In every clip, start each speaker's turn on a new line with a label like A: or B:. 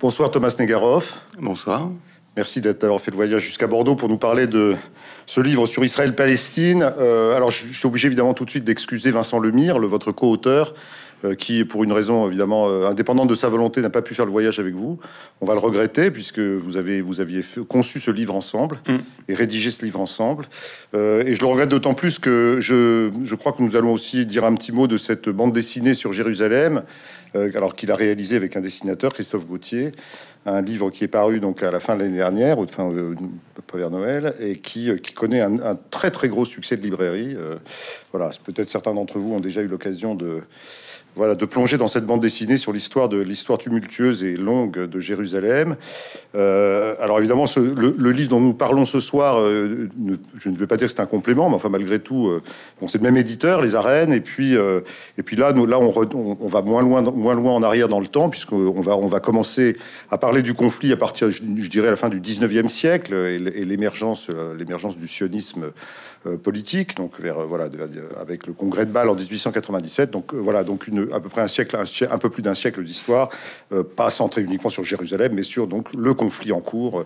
A: Bonsoir Thomas Negaroff. Bonsoir. Merci d'avoir fait le voyage jusqu'à Bordeaux pour nous parler de ce livre sur Israël-Palestine. Euh, alors, je suis obligé évidemment tout de suite d'excuser Vincent Lemire, le, votre co-auteur, euh, qui, pour une raison évidemment euh, indépendante de sa volonté, n'a pas pu faire le voyage avec vous. On va le regretter puisque vous, avez, vous aviez conçu ce livre ensemble mm. et rédigé ce livre ensemble. Euh, et je le regrette d'autant plus que je, crois que nous allons aussi dire un petit mot de cette bande dessinée sur Jérusalem alors qu'il a réalisé avec un dessinateur, Christophe Gauthier, un livre qui est paru donc à la fin de l'année dernière, ou de fin euh, vers Noël, et qui, qui connaît un, très très gros succès de librairie. voilà, peut-être certains d'entre vous ont déjà eu l'occasion de voilà, de plonger dans cette bande dessinée sur l'histoire de l'histoire tumultueuse et longue de Jérusalem. Euh, alors évidemment, le, livre dont nous parlons ce soir, euh, je ne veux pas dire que c'est un complément, mais enfin malgré tout, euh, on c'est le même éditeur, les arènes, et puis et puis là, nous, là, on, va moins loin, moins loin en arrière dans le temps, puisqu'on va on va commencer à parler du conflit à partir, je, dirais, à la fin du 19e siècle et, l'émergence l'émergence du sionisme euh, politique, donc vers euh, voilà avec le Congrès de Bâle en 1897. Donc euh, voilà donc une à peu près un siècle, un, peu plus d'un siècle d'histoire, pas centré uniquement sur Jérusalem, mais sur donc le conflit en cours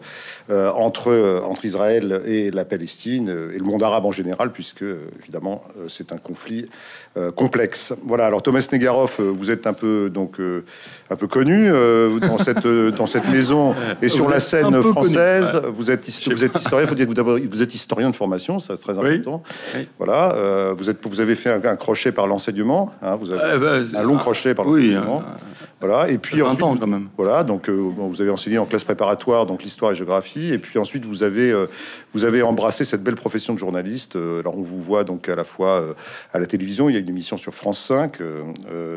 A: entre entre Israël et la Palestine et le monde arabe en général, puisque évidemment c'est un conflit complexe. Voilà. Alors Thomas Negaroff, vous êtes un peu donc un peu connu euh, dans, cette, euh, dans cette maison et sur la scène française. Vous êtes, vous êtes historien, faut dire que vous, vous, êtes historien de formation, ça c'est très important. Voilà, euh, vous, êtes, vous avez fait un, crochet par l'enseignement, hein, vous avez bah, un long crochet par l'enseignement. Voilà, et puis ensuite, quand même. Voilà, donc euh, vous avez enseigné en classe préparatoire, donc l'histoire et géographie, et puis ensuite vous avez euh, vous avez embrassé cette belle profession de journaliste. Euh, alors on vous voit donc à la fois à la télévision, il y a une émission sur France 5,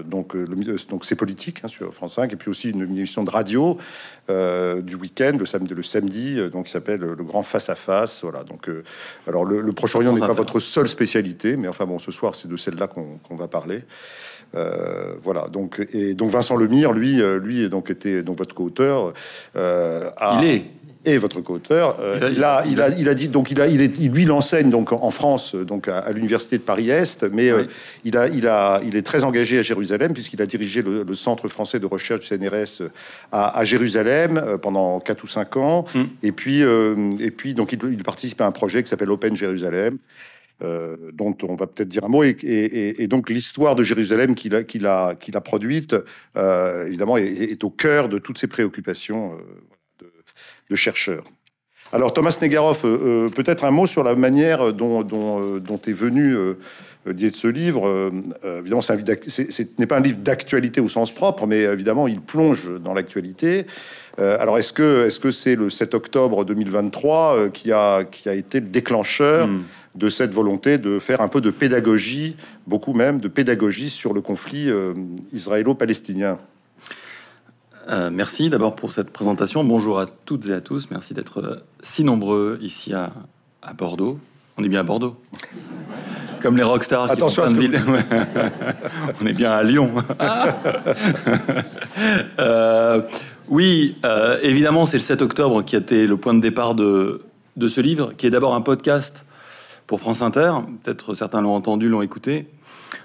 A: donc le, donc c'est politique hein, sur France 5, et puis aussi une émission de radio du week-end le samedi, le samedi, donc qui s'appelle le Grand Face à Face. Voilà, donc alors le, Proche-Orient n'est pas votre seule spécialité, mais enfin bon, ce soir c'est de celle-là qu'on va parler. Euh, voilà. Donc et donc Vincent Lemire, lui, euh, lui donc était donc votre co-auteur. Euh, il est et votre co-auteur. il, a, il, a, il, a, dit donc il a, il est, lui l'enseigne donc en France donc à, l'université de Paris Est, mais il a, il a, il est très engagé à Jérusalem puisqu'il a dirigé le, centre français de recherche CNRS à, Jérusalem pendant 4 ou 5 ans, mm. et puis et puis donc il, il participe à un projet qui s'appelle Open Jérusalem. Euh, dont on va peut-être dire un mot, et, donc l'histoire de Jérusalem qu'il a, a, produite, euh, évidemment, est, au cœur de toutes ces préoccupations euh, de, chercheurs. Alors Thomas Negaroff, peut-être un mot sur la manière dont, dont, dont est venu euh, de ce livre. évidemment, c'est, ce n'est pas un livre d'actualité au sens propre, mais évidemment, il plonge dans l'actualité. alors est-ce que, est-ce que c'est le 7 octobre 2023 qui, a, qui a été le déclencheur hmm de cette volonté de faire un peu de pédagogie, beaucoup même de
B: pédagogie sur le conflit euh, israélo-palestinien. Euh, merci d'abord pour cette présentation. Bonjour à toutes et à tous. Merci d'être euh, si nombreux ici à, Bordeaux. On est bien à Bordeaux. Comme les rockstars. Attention à ce On est bien à Lyon. oui, évidemment, c'est le 7 octobre qui a été le point de départ de ce livre, qui est d'abord un podcast pour France Inter, peut-être certains l'ont entendu, l'ont écouté.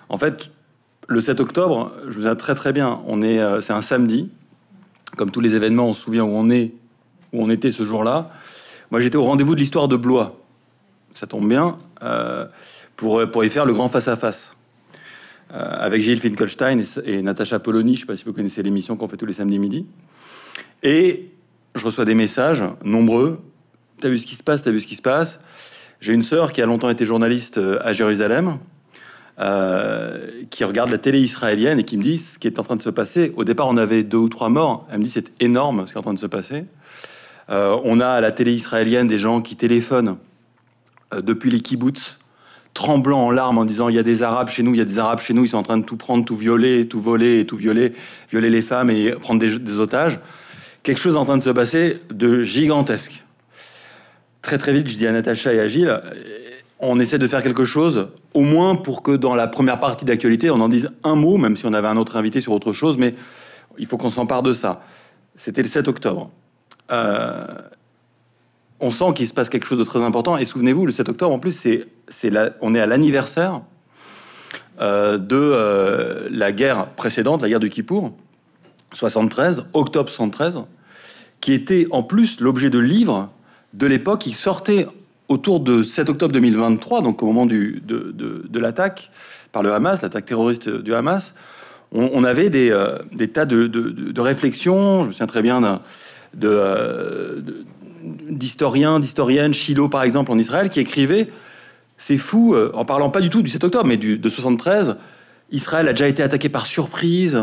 B: En fait, le 7 octobre, je vous souviens très très bien, on est, euh, c'est un samedi, comme tous les événements, on se souvient où on est, où on était ce jour-là. Moi, j'étais au rendez-vous de l'histoire de Blois. Ça tombe bien euh, pour, euh, pour y faire le grand face-à-face. avec Gilles Finkelstein et, et Natacha Polony, je ne sais pas si vous connaissez l'émission qu'on fait tous les samedis midi. Et je reçois des messages nombreux. T'as vu ce qui se passe, t'as vu ce qui se passe. J'ai une sœur qui a longtemps été journaliste euh, à Jérusalem, euh, qui regarde la télé israélienne et qui me dit ce qui est en train de se passer. Au départ, on avait deux ou trois morts. Elle me dit c'est énorme ce qui est en train de se passer. Euh, on a à la télé israélienne des gens qui téléphonent depuis les kibbutz, tremblant en larmes, en disant il y a des Arabes chez nous, il y a des Arabes chez nous, ils sont en train de tout prendre, tout violer, tout voler, tout violer, violer les femmes et prendre des, des otages. Quelque chose est en train de se passer de gigantesque très très vite, je dis à Natacha et à Gilles, on essaie de faire quelque chose, au moins pour que dans la première partie d'actualité, on en dise un mot, même si on avait un autre invité sur autre chose, mais il faut qu'on s'empare de ça. C'était le 7 octobre. Euh, on sent qu'il se passe quelque chose de très important. Et souvenez-vous, le 7 octobre, en plus, c'est, c'est la, on est à l'anniversaire euh, de euh, la guerre précédente, la guerre du Kippour, 73, octobre 73, qui était en plus l'objet de livres de l'époque, il sortait autour de 7 octobre 2023, donc au moment de, l'attaque par le Hamas, l'attaque terroriste du Hamas, on, avait des, euh, tas de, réflexions. Je me souviens très bien euh, d'historiens, d'historiennes, Shiloh par exemple en Israël, qui écrivaient C'est fou, euh, en parlant pas du tout du 7 octobre, mais du, de 73, Israël a déjà été attaqué par surprise,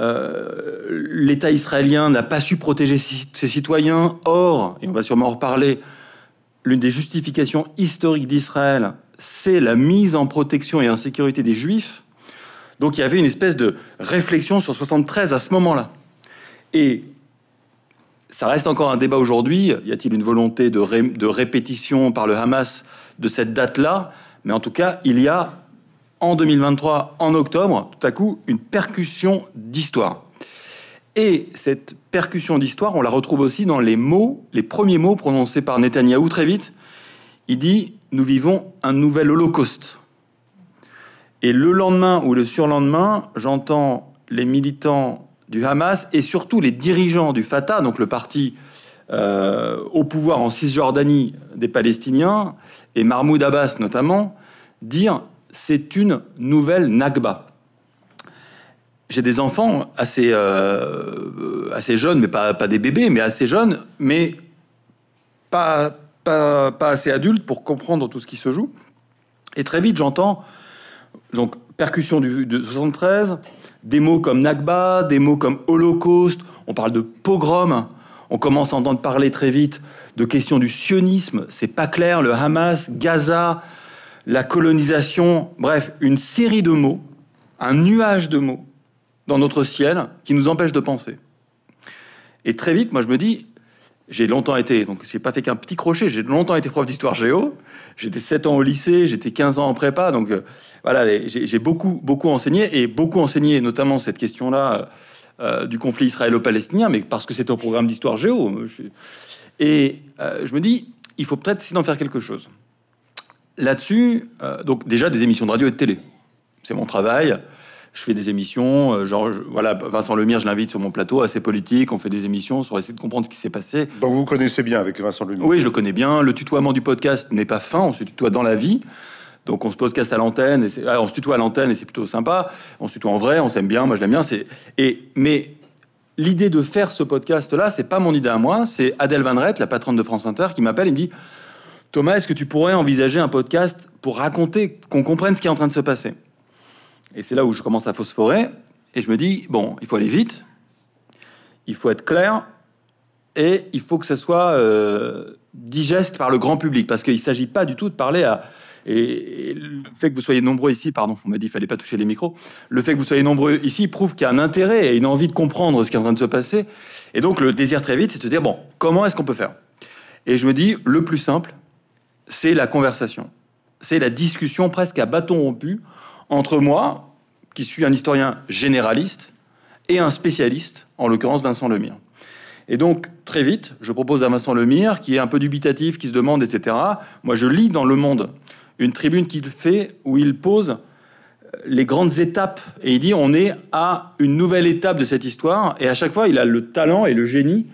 B: euh, l'État israélien n'a pas su protéger ses citoyens. Or, et on va sûrement en reparler, l'une des justifications historiques d'Israël, c'est la mise en protection et en sécurité des juifs. Donc il y avait une espèce de réflexion sur 73 à ce moment-là. Et ça reste encore un débat aujourd'hui. Y a-t-il une volonté de, de, répétition par le Hamas de cette date-là Mais en tout cas, il y a en 2023, en octobre, tout à coup, une percussion d'histoire. Et cette percussion d'histoire, on la retrouve aussi dans les mots, les premiers mots prononcés par Netanyahou très vite. Il dit Nous vivons un nouvel holocauste. Et le lendemain ou le surlendemain, j'entends les militants du Hamas et surtout les dirigeants du Fatah, donc le parti euh, au pouvoir en Cisjordanie des Palestiniens, et Mahmoud Abbas notamment, dire c'est une nouvelle Nakba. J'ai des enfants assez, euh, jeunes, mais pas, des bébés, mais assez jeunes, mais pas, assez adultes pour comprendre tout ce qui se joue. Et très vite, j'entends donc percussion du, de 73, des mots comme Nakba, des mots comme Holocauste, on parle de pogrom, on commence à entendre parler très vite de questions du sionisme, c'est pas clair, le Hamas, Gaza, la colonisation, bref, une série de mots, un nuage de mots dans notre ciel qui nous empêche de penser. Et très vite, moi je me dis, j'ai longtemps été, donc j'ai pas fait qu'un petit crochet, j'ai longtemps été prof d'histoire géo, j'étais 7 ans au lycée, j'étais 15 ans en prépa, donc euh, voilà, j'ai beaucoup, beaucoup enseigné, et beaucoup enseigné notamment cette question-là euh, euh, du conflit israélo-palestinien, mais parce que c'était au programme d'histoire géo. et je me dis, il faut peut-être essayer d'en faire quelque chose. Là-dessus, euh, donc déjà des émissions de radio et de télé. C'est mon travail. Je fais des émissions, euh, genre, voilà, Vincent Lemire, je l'invite sur mon plateau, assez politique, on fait des émissions sur essayer de comprendre ce qui s'est passé. Donc vous vous connaissez bien avec Vincent Lemire Oui, je le connais bien. Le tutoiement du podcast n'est pas fin, on se tutoie dans la vie. Donc on se podcast à l'antenne, et ah, on se tutoie à l'antenne et c'est plutôt sympa. On se tutoie en vrai, on s'aime bien, moi je l'aime bien. Et, mais l'idée de faire ce podcast-là, c'est pas mon idée à moi, c'est Adèle Van la patronne de France Inter, qui m'appelle et me dit Thomas, est-ce que tu pourrais envisager un podcast pour raconter, qu'on comprenne ce qui est en train de se passer Et c'est là où je commence à phosphorer, et je me dis, bon, il faut aller vite, il faut être clair, et il faut que ça soit euh, digeste par le grand public, parce qu'il ne s'agit pas du tout de parler à... Et, le fait que vous soyez nombreux ici, pardon, on m'a dit qu'il fallait pas toucher les micros, le fait que vous soyez nombreux ici prouve qu'il y a un intérêt et une envie de comprendre ce qui est en train de se passer. Et donc le désir très vite, c'est de dire, bon, comment est-ce qu'on peut faire Et je me dis, le plus simple, c'est la conversation. C'est la discussion presque à bâton rompu entre moi, qui suis un historien généraliste, et un spécialiste, en l'occurrence Vincent Lemire. Et donc, très vite, je propose à Vincent Lemire, qui est un peu dubitatif, qui se demande, etc. Moi, je lis dans Le Monde une tribune qu'il fait où il pose euh, les grandes étapes. Et il dit, on est à une nouvelle étape de cette histoire. Et à chaque fois, il a le talent et le génie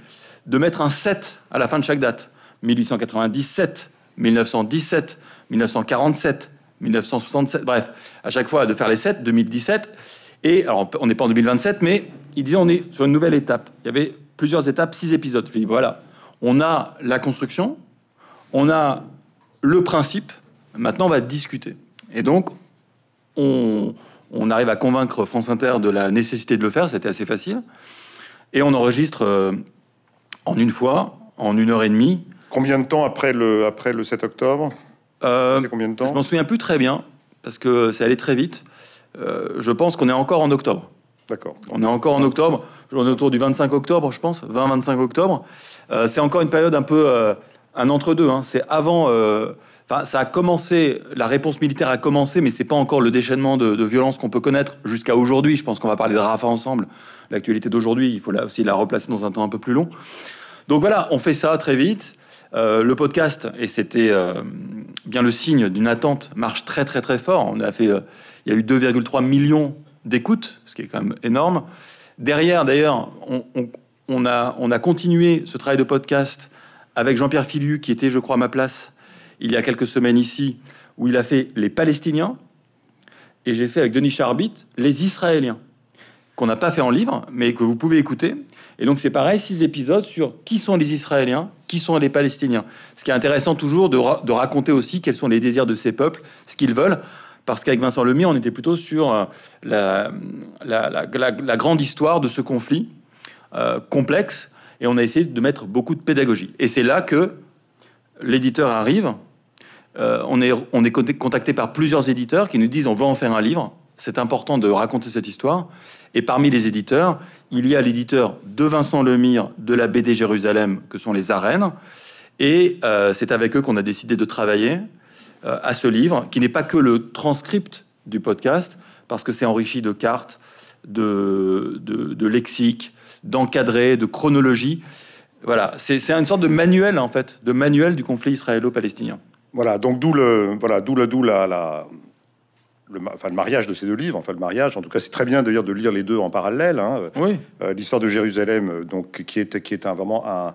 B: de mettre un 7 à la fin de chaque date. 1897, 1917, 1947, 1967, bref, à chaque fois de faire les 7, 2017. Et alors, on n'est pas en 2027, mais il disait on est sur une nouvelle étape. Il y avait plusieurs étapes, six épisodes. Je dis voilà, on a la construction, on a le principe, maintenant on va discuter. Et donc, on, arrive à convaincre France Inter de la nécessité de le faire, c'était assez facile. Et on enregistre euh, en une fois, en une heure et demie, Combien de temps après le, après le 7 octobre euh, combien de temps Je m'en souviens plus très bien, parce que c'est allé très vite. Euh, je pense qu'on est encore en octobre. D'accord. On est encore en octobre. On est autour du 25 octobre, je pense, 20-25 octobre. Euh, c'est encore une période un peu euh, un entre-deux. Hein. C'est avant. Enfin, ça a commencé, la réponse militaire a commencé, mais c'est pas encore le déchaînement de, de violence qu'on peut connaître jusqu'à aujourd'hui. Je pense qu'on va parler de Rafa ensemble. L'actualité d'aujourd'hui, il faut aussi la replacer dans un temps un peu plus long. Donc voilà, on fait ça très vite. Euh, le podcast, et c'était euh, bien le signe d'une attente, marche très très très fort. On a fait, euh, il y a eu 2,3 millions d'écoutes, ce qui est quand même énorme. Derrière, d'ailleurs, on, a, continué ce travail de podcast avec Jean-Pierre Fillu, qui était, je crois, à ma place il y a quelques semaines ici, où il a fait les Palestiniens, et j'ai fait avec Denis Charbit les Israéliens, qu'on n'a pas fait en livre, mais que vous pouvez écouter. Et donc c'est pareil, six épisodes sur qui sont les Israéliens, qui sont les Palestiniens. Ce qui est intéressant toujours de, raconter aussi quels sont les désirs de ces peuples, ce qu'ils veulent parce qu'avec Vincent Lemire, on était plutôt sur euh, la, grande histoire de ce conflit euh, complexe, et on a essayé de mettre beaucoup de pédagogie. Et c'est là que l'éditeur arrive. Euh, on, est, on est contacté par plusieurs éditeurs qui nous disent on veut en faire un livre, c'est important de raconter cette histoire. Et parmi les éditeurs, il y a l'éditeur de Vincent Lemire de la BD Jérusalem, que sont les Arènes. Et euh, c'est avec eux qu'on a décidé de travailler euh, à ce livre, qui n'est pas que le transcript du podcast, parce que c'est enrichi de cartes, de, de, de lexique, de chronologie. Voilà, c'est une sorte de manuel, en fait, de manuel du conflit israélo-palestinien.
A: Voilà, donc d'où le, voilà, d'où le, d'où la, le, enfin, le mariage de ces deux livres, enfin le mariage, en tout cas c'est très bien d'ailleurs de lire les deux en parallèle. Hein. Euh, l'histoire de Jérusalem, euh, donc qui est, qui est un, vraiment un,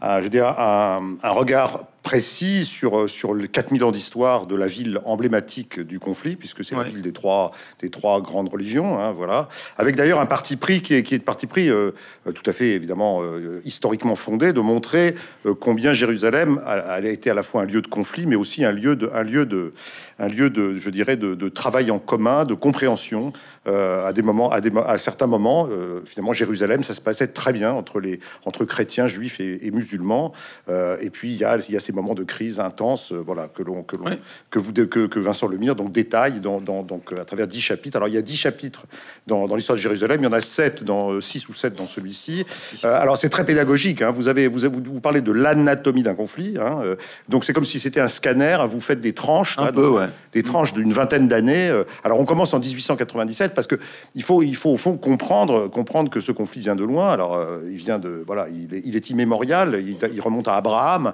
A: je un, regard précis sur, euh, sur les 4000 ans d'histoire de la ville emblématique du conflit, puisque c'est la ville des trois, des trois grandes religions, hein, voilà, avec d'ailleurs un parti pris qui est, qui est de parti pris euh, euh, tout à fait évidemment historiquement fondé, de montrer combien Jérusalem a, été à la fois un lieu de conflit, mais aussi un lieu de, un lieu de, un lieu de je dirais, de, de travail en commun, de compréhension. à des moments, à, des, à certains moments, finalement, Jérusalem, ça se passait très bien entre les entre chrétiens, juifs et, musulmans. et puis il y a, y a moment de crise intense, euh, voilà que l'on que l'on que vous que, que, Vincent Lemire donc détaille dans, donc à travers dix chapitres. Alors il y a dix chapitres dans, l'histoire de Jérusalem, il y en a sept dans euh, six ou sept dans celui-ci. Euh, alors c'est très pédagogique. Hein. vous avez vous, vous parlez de l'anatomie d'un conflit. Hein, donc c'est comme si c'était un scanner. Hein. Vous faites des tranches, peu, des tranches d'une vingtaine d'années. Alors on commence en 1897 parce que il faut il faut au fond comprendre comprendre que ce conflit vient de loin. Alors il vient de voilà il est, immémorial. Il, remonte à Abraham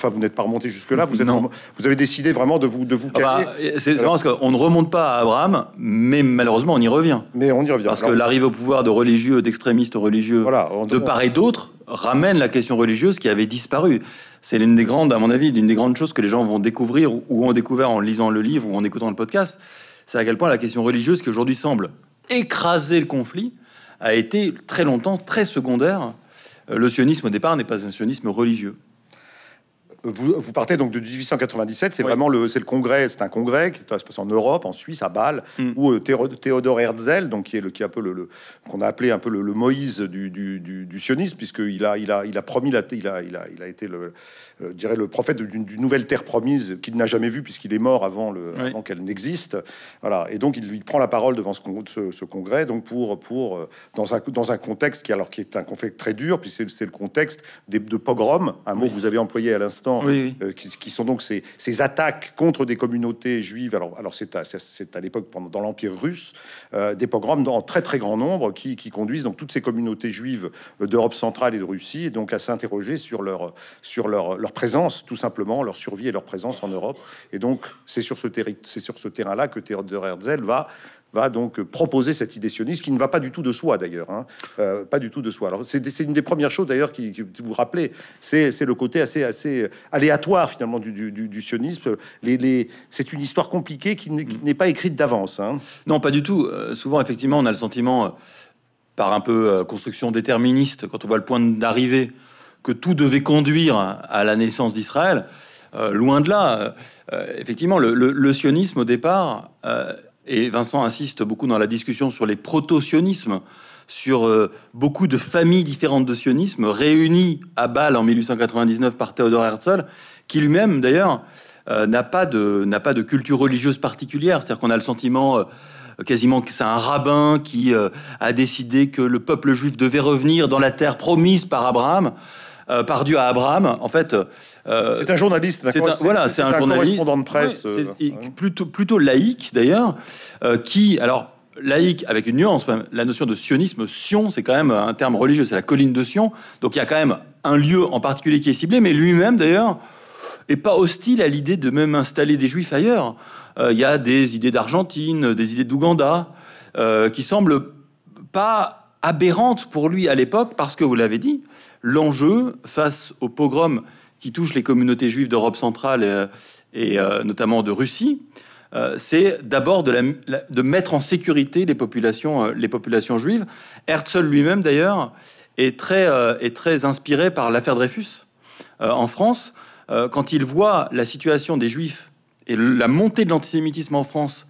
A: enfin, vous n'êtes pas remonté jusque-là. Vous, vous
B: avez décidé vraiment de vous, de vous ah bah, c'est parce qu'on ne remonte pas à Abraham, mais malheureusement, on y revient. Mais on y revient. Parce que l'arrivée au pouvoir de religieux, d'extrémistes religieux, voilà, de part et d'autre, ramène la question religieuse qui avait disparu. C'est l'une des grandes, à mon avis, l'une des grandes choses que les gens vont découvrir ou ont découvert en lisant le livre ou en écoutant le podcast. C'est à quel point la question religieuse, qui aujourd'hui semble écraser le conflit, a été très longtemps très secondaire. Euh, le sionisme au départ n'est pas un sionisme religieux vous, partez donc de
A: 1897, c'est vraiment le, c'est le congrès, c'est un congrès qui se passe en Europe, en Suisse, à Bâle, mm. où euh, Théodore Herzl, donc qui est le qui un peu le, qu'on a appelé un peu le, Moïse du, du, du, sionisme, puisqu'il a il a il a promis la, il a il a, il a été le dirait euh, dirais, le prophète d'une nouvelle terre promise qu'il n'a jamais vue puisqu'il est mort avant, qu'elle n'existe. Voilà. Et donc, il, lui prend la parole devant ce, ce, congrès, donc pour, pour euh, dans, un, dans un contexte qui, alors, qui est un conflit très dur, puis c'est le contexte des, de pogroms, un mot que vous avez employé à l'instant, euh, qui, sont donc ces, ces, attaques contre des communautés juives. Alors, alors c'est à, à l'époque, dans l'Empire russe, des pogroms en très très grand nombre qui, qui conduisent donc toutes ces communautés juives d'Europe centrale et de Russie, donc à s'interroger sur leur, sur leur présence, tout simplement, leur survie et leur présence en Europe. Et donc, c'est sur ce, ce terrain-là que Theodor Herzl va va donc proposer cette idée sioniste qui ne va pas du tout de soi d'ailleurs, hein. euh, pas du tout de soi. Alors c'est une des premières choses d'ailleurs qui, vous rappelez, c'est le côté assez assez aléatoire finalement du,
B: sionisme. Les, c'est une histoire compliquée qui n'est pas écrite d'avance. Hein. Non, pas du tout. Euh, souvent effectivement, on a le sentiment euh, par un peu construction déterministe quand on voit le point d'arrivée que tout devait conduire à la naissance d'Israël. Euh, loin de là, euh, euh, effectivement, le, sionisme au départ, et Vincent insiste beaucoup dans la discussion sur les proto-sionismes, sur beaucoup de familles différentes de sionisme, réunies à Bâle en 1899 par Théodore Herzl, qui lui-même, d'ailleurs, n'a pas, de, n'a pas de culture religieuse particulière. C'est-à-dire qu'on a le sentiment quasiment que c'est un rabbin qui a décidé que le peuple juif devait revenir dans la terre promise par Abraham. Euh, par Dieu à Abraham. En fait, euh, c'est un journaliste, d'accord. C'est un, voilà, c'est, un, journaliste, correspondant de presse, c'est, euh, plutôt plutôt laïque d'ailleurs, qui alors laïque avec une nuance. La notion de sionisme, Sion, c'est quand même un terme religieux, c'est la colline de Sion. Donc il y a quand même un lieu en particulier qui est ciblé, mais lui-même d'ailleurs est pas hostile à l'idée de même installer des juifs ailleurs. Il y a des idées d'Argentine, des idées d'Ouganda, qui semblent pas aberrante pour lui à l'époque parce que, vous l'avez dit, l'enjeu face au pogrom qui touche les communautés juives d'Europe centrale euh, et, euh, notamment de Russie, euh, c'est d'abord de, mettre en sécurité les populations, juives. Herzl lui-même, d'ailleurs, est très, inspiré par l'affaire Dreyfus en France. quand il voit la situation des juifs et la montée de l'antisémitisme en France,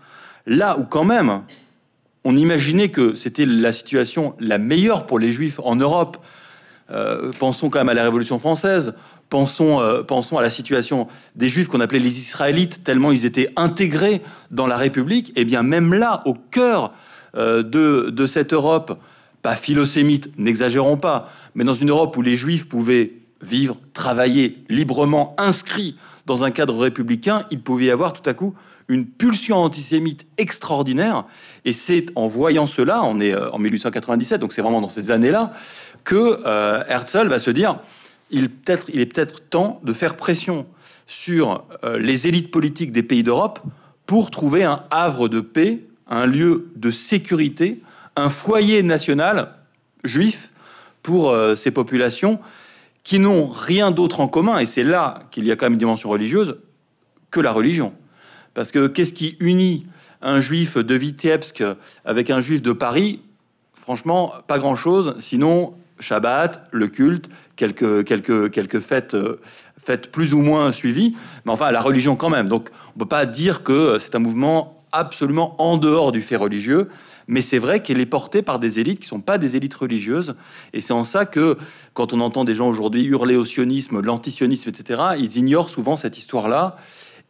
B: là où quand même on imaginait que c'était la situation la meilleure pour les Juifs en Europe. Euh, pensons quand même à la Révolution française, euh, pensons, à la situation des Juifs qu'on appelait les Israélites, tellement ils étaient intégrés dans la République, et eh bien même là, au cœur euh, de, cette Europe, pas philosémite, n'exagérons pas, mais dans une Europe où les Juifs pouvaient vivre, travailler librement, inscrits dans un cadre républicain, il pouvait y avoir tout à coup une pulsion antisémite extraordinaire. Et c'est en voyant cela, on est euh, en 1897, donc c'est vraiment dans ces années-là, que euh, Herzl va se dire il, est peut-être temps de faire pression sur euh, les élites politiques des pays d'Europe pour trouver un havre de paix, un lieu de sécurité, un foyer national juif pour ces populations qui n'ont rien d'autre en commun, et c'est là qu'il y a quand même une dimension religieuse, que la religion. Parce que qu'est-ce qui unit un juif de Vitebsk avec un juif de Paris Franchement, pas grand-chose, sinon Shabbat, le culte, quelques, quelques, quelques fêtes, euh, fêtes plus ou moins suivies, mais enfin la religion quand même. Donc on ne peut pas dire que c'est un mouvement absolument en dehors du fait religieux, mais c'est vrai qu'il est porté par des élites qui ne sont pas des élites religieuses. Et c'est en ça que, quand on entend des gens aujourd'hui hurler au sionisme, l'antisionisme, etc., ils ignorent souvent cette histoire-là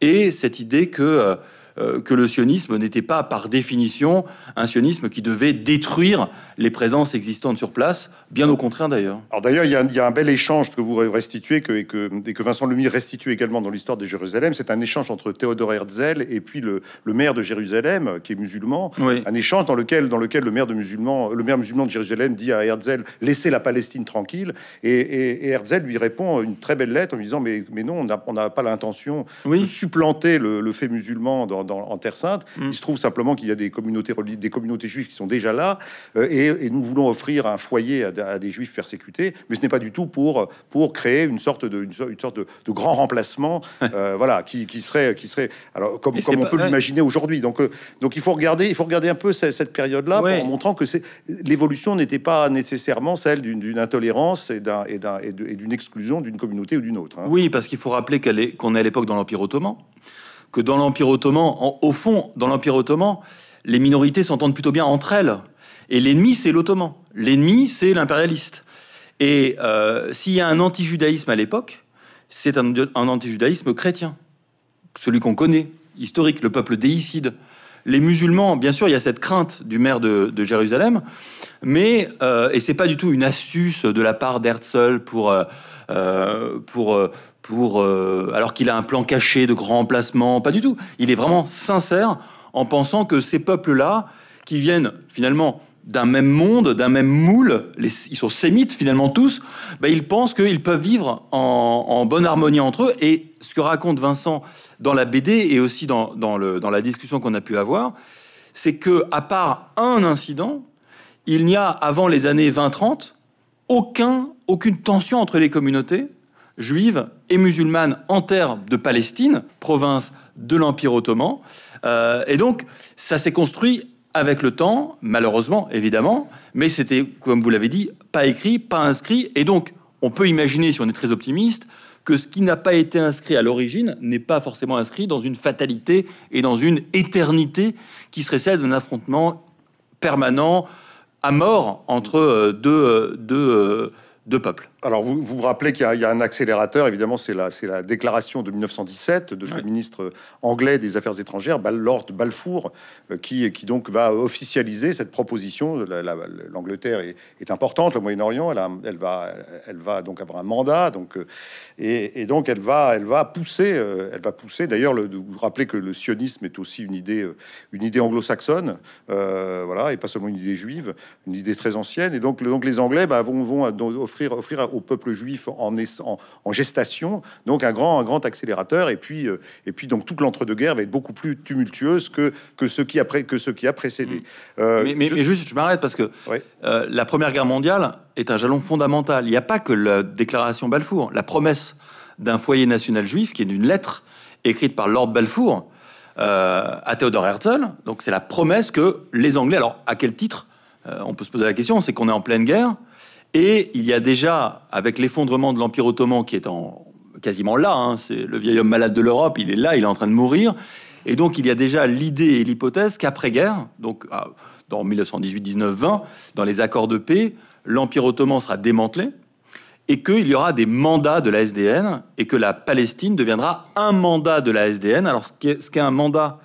B: et cette idée que euh, euh, que le sionisme n'était pas par définition un sionisme qui devait détruire les présences existantes sur place, bien au contraire d'ailleurs. Alors d'ailleurs, il y, a un
A: bel échange que vous restituez que, et, que, et que Vincent Lemire restitue également dans l'histoire de Jérusalem. C'est un échange entre Théodore Herzl et puis le, le maire de Jérusalem, qui est musulman. Un échange dans lequel, dans lequel le, maire de musulman, le maire musulman de Jérusalem dit à Herzl Laissez la Palestine tranquille. Et, et, Herzl lui répond une très belle lettre en lui disant Mais, mais non, on n'a pas l'intention de supplanter le, fait musulman dans, en Terre Sainte. Mm. Il se trouve simplement qu'il y a des communautés, des communautés juives qui sont déjà là, euh, et, nous voulons offrir un foyer à, des juifs persécutés, mais ce n'est pas du tout pour, pour créer une sorte de, une, sorte de, grand remplacement, euh, voilà, qui, serait, qui serait alors, comme, comme on peut l'imaginer aujourd'hui. Donc, euh, donc il, faut regarder, il faut regarder un peu cette, période-là en montrant que l'évolution n'était pas nécessairement celle d'une intolérance et d'une exclusion d'une communauté ou d'une autre. Hein.
B: Oui, parce qu'il faut rappeler qu'on est, est à l'époque dans l'Empire ottoman que dans l'Empire ottoman, au fond, dans l'Empire ottoman, les minorités s'entendent plutôt bien entre elles. Et l'ennemi, c'est l'ottoman. L'ennemi, c'est l'impérialiste. Et euh, s'il y a un antijudaïsme à l'époque, c'est un, anti antijudaïsme chrétien, celui qu'on connaît, historique, le peuple déicide les musulmans, bien sûr, il y a cette crainte du maire de, Jérusalem, mais euh, et c'est pas du tout une astuce de la part d'Herzl pour euh, euh, pour pour alors qu'il a un plan caché de grand emplacements, pas du tout. Il est vraiment sincère en pensant que ces peuples-là, qui viennent finalement d'un même monde, d'un même moule, les, ils sont sémites finalement tous, bah, ils pensent qu'ils peuvent vivre en, en bonne harmonie entre eux et ce que raconte Vincent dans la BD et aussi dans, la discussion qu'on a pu avoir, c'est que à part un incident, il n'y a avant les années 20-30 aucune tension entre les communautés juives et musulmanes en terre de Palestine, province de l'Empire ottoman. Euh, et donc, ça s'est construit avec le temps, malheureusement, évidemment, mais c'était, comme vous l'avez dit, pas écrit, pas inscrit. Et donc, on peut imaginer, si on est très optimiste, que ce qui n'a pas été inscrit à l'origine n'est pas forcément inscrit dans une fatalité et dans une éternité qui serait celle d'un affrontement permanent à mort entre euh, deux, euh, euh, deux peuples
A: alors, vous vous, rappelez qu'il y, a un accélérateur, évidemment, c'est la, la, déclaration de 1917 de ce ministre euh, anglais des Affaires étrangères, Lord Balfour, euh, qui, qui donc va officialiser cette proposition. L'Angleterre est, importante, le Moyen-Orient, elle, elle, va, elle va donc avoir un mandat, donc, euh, et, donc elle va, elle va pousser, elle va pousser. D'ailleurs, vous vous rappelez que le sionisme est aussi une idée, une idée anglo-saxonne, voilà, et pas seulement une idée juive, une idée très ancienne. Et donc, donc les Anglais bah, vont, vont offrir, offrir au peuple juif en, en gestation. Donc un grand, un grand accélérateur. Et puis, euh, et puis donc toute l'entre-deux-guerres va être beaucoup plus tumultueuse que, que, ce, qui a que ce qui a précédé. Mmh.
B: Euh, mais, juste, je m'arrête parce que euh, la Première Guerre mondiale est un jalon fondamental. Il n'y a pas que la déclaration Balfour, la promesse d'un foyer national juif qui est une lettre écrite par Lord Balfour à Theodore Herzl. Donc c'est la promesse que les Anglais, alors à quel titre on peut se poser la question, c'est qu'on est en pleine guerre, et il y a déjà, avec l'effondrement de l'Empire ottoman qui est en, quasiment là, hein, c'est le vieil homme malade de l'Europe, il est là, il est en train de mourir. Et donc il y a déjà l'idée et l'hypothèse qu'après-guerre, donc ah, dans 1918, 1920 dans les accords de paix, l'Empire ottoman sera démantelé et qu'il y aura des mandats de la SDN et que la Palestine deviendra un mandat de la SDN. Alors ce qu'est un mandat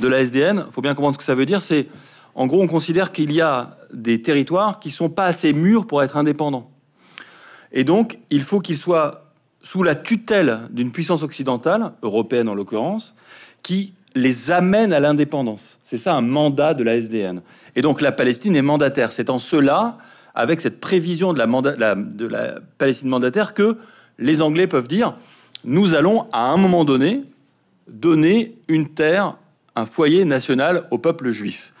B: de la SDN, faut bien comprendre ce que ça veut dire, c'est en gros on considère qu'il y a des territoires qui ne sont pas assez mûrs pour être indépendants. Et donc, il faut qu'ils soient sous la tutelle d'une puissance occidentale, européenne en l'occurrence, qui les amène à l'indépendance. C'est ça un mandat de la SDN. Et donc la Palestine est mandataire. C'est en cela, avec cette prévision de la, de la Palestine mandataire, que les Anglais peuvent dire, nous allons à un moment donné donner une terre, un foyer national au peuple juif.